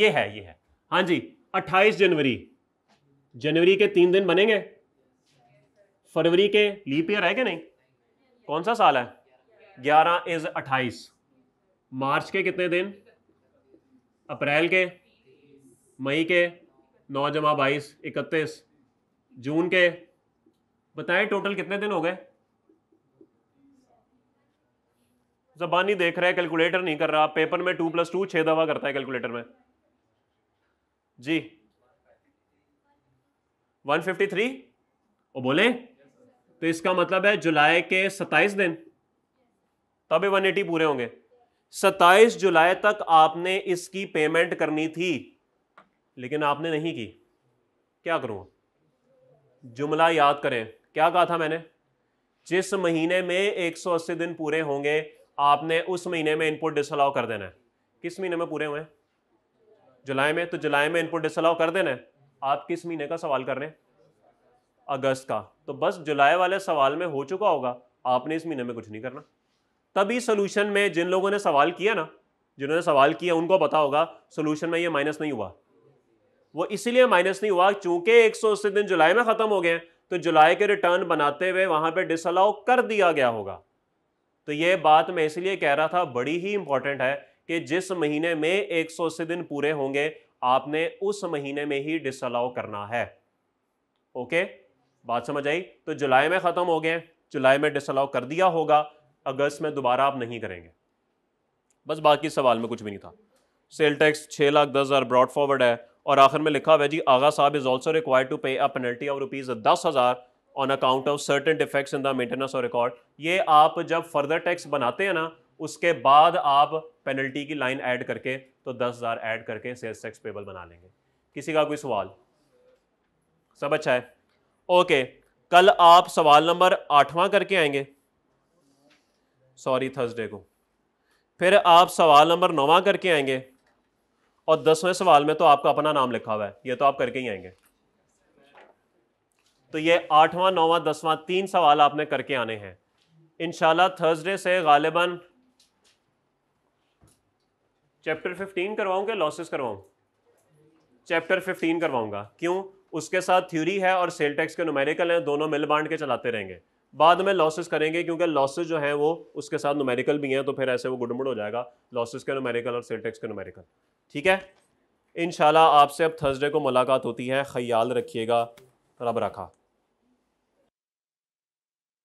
A: ये है ये है हाँ जी 28 जनवरी जनवरी के तीन दिन बनेंगे फरवरी के लीप ईयर है कि नहीं कौन सा साल है ग्यारह इज अट्ठाईस मार्च के कितने दिन अप्रैल के मई के नौ जमा बाईस इकतीस जून के बताएं टोटल कितने दिन हो गए जबानी देख रहा है कैलकुलेटर नहीं कर रहा पेपर में टू प्लस टू छः दवा करता है कैलकुलेटर में जी 153 ओ बोले तो इसका मतलब है जुलाई के 27 दिन तब 180 पूरे होंगे 27 जुलाई तक आपने इसकी पेमेंट करनी थी लेकिन आपने नहीं की क्या करूँगा जुमला याद करें क्या कहा था मैंने जिस महीने में 180 दिन पूरे होंगे आपने उस महीने में इनपुट डिसअलाउ कर देना है किस महीने में पूरे हुए हैं जुलाई में तो जुलाई में इनपुट डिसअलाउ कर देना है आप किस महीने का सवाल कर रहे हैं अगस्त का तो बस जुलाई वाले सवाल में हो चुका होगा आपने इस महीने में कुछ नहीं करना तभी सोल्यूशन में जिन लोगों ने सवाल किया ना जिन्होंने सवाल किया उनको पता होगा सोल्यूशन में ये माइनस नहीं हुआ वो इसीलिए माइनस नहीं हुआ चूंकि एक दिन जुलाई में खत्म हो गए तो जुलाई के रिटर्न बनाते हुए वहां पर डिसअलाउ कर दिया गया होगा तो ये बात मैं इसलिए कह रहा था बड़ी ही इंपॉर्टेंट है कि जिस महीने में एक सौ अस्सी दिन पूरे होंगे आपने उस महीने में ही डिसअलाउ करना है ओके बात समझ आई तो जुलाई में ख़त्म हो गए जुलाई में डिसअलाउ कर दिया होगा अगस्त में दोबारा आप नहीं करेंगे बस बाकी सवाल में कुछ भी नहीं था सेल टैक्स छः लाख दस हज़ार ब्रॉड फॉरवर्ड है और आखिर में लिखा हुआ जी आगा साहब इज़ ऑल्सो रिक्वायर टू पे अ पेनल्टी ऑफ रुपीज़ दस हज़ार on account of certain defects in the maintenance और रिकॉर्ड ये आप जब फर्दर टैक्स बनाते हैं ना उसके बाद आप पेनल्टी की लाइन ऐड करके तो दस हज़ार ऐड करके सेल्स टैक्स पेबल बना लेंगे किसी का कोई सवाल सब अच्छा है ओके कल आप सवाल नंबर आठवां करके आएंगे सॉरी थर्सडे को फिर आप सवाल नंबर नौवा करके आएंगे और दसवें सवाल में तो आपका अपना नाम लिखा हुआ है ये तो आप करके ही आएंगे तो ये आठवां नौवां दसवां तीन सवाल आपने करके आने हैं इनशाला थर्सडे से गालिबन चैप्टर 15 करवाऊंगे लॉसेस करवाऊं चैप्टर 15 करवाऊंगा क्यों उसके साथ थ्योरी है और सेल टैक्स के नुमेरिकल हैं दोनों मिल बांट के चलाते रहेंगे बाद में लॉसेस करेंगे क्योंकि लॉसेस जो हैं वो उसके साथ नुमेरिकल भी हैं तो फिर ऐसे वो गुडमुड़ हो जाएगा लॉसेस के नुमेरिकल और सेल टैक्स के नुमेरिकल ठीक है इन आपसे अब थर्सडे को मुलाकात होती है ख्याल रखिएगा रब रखा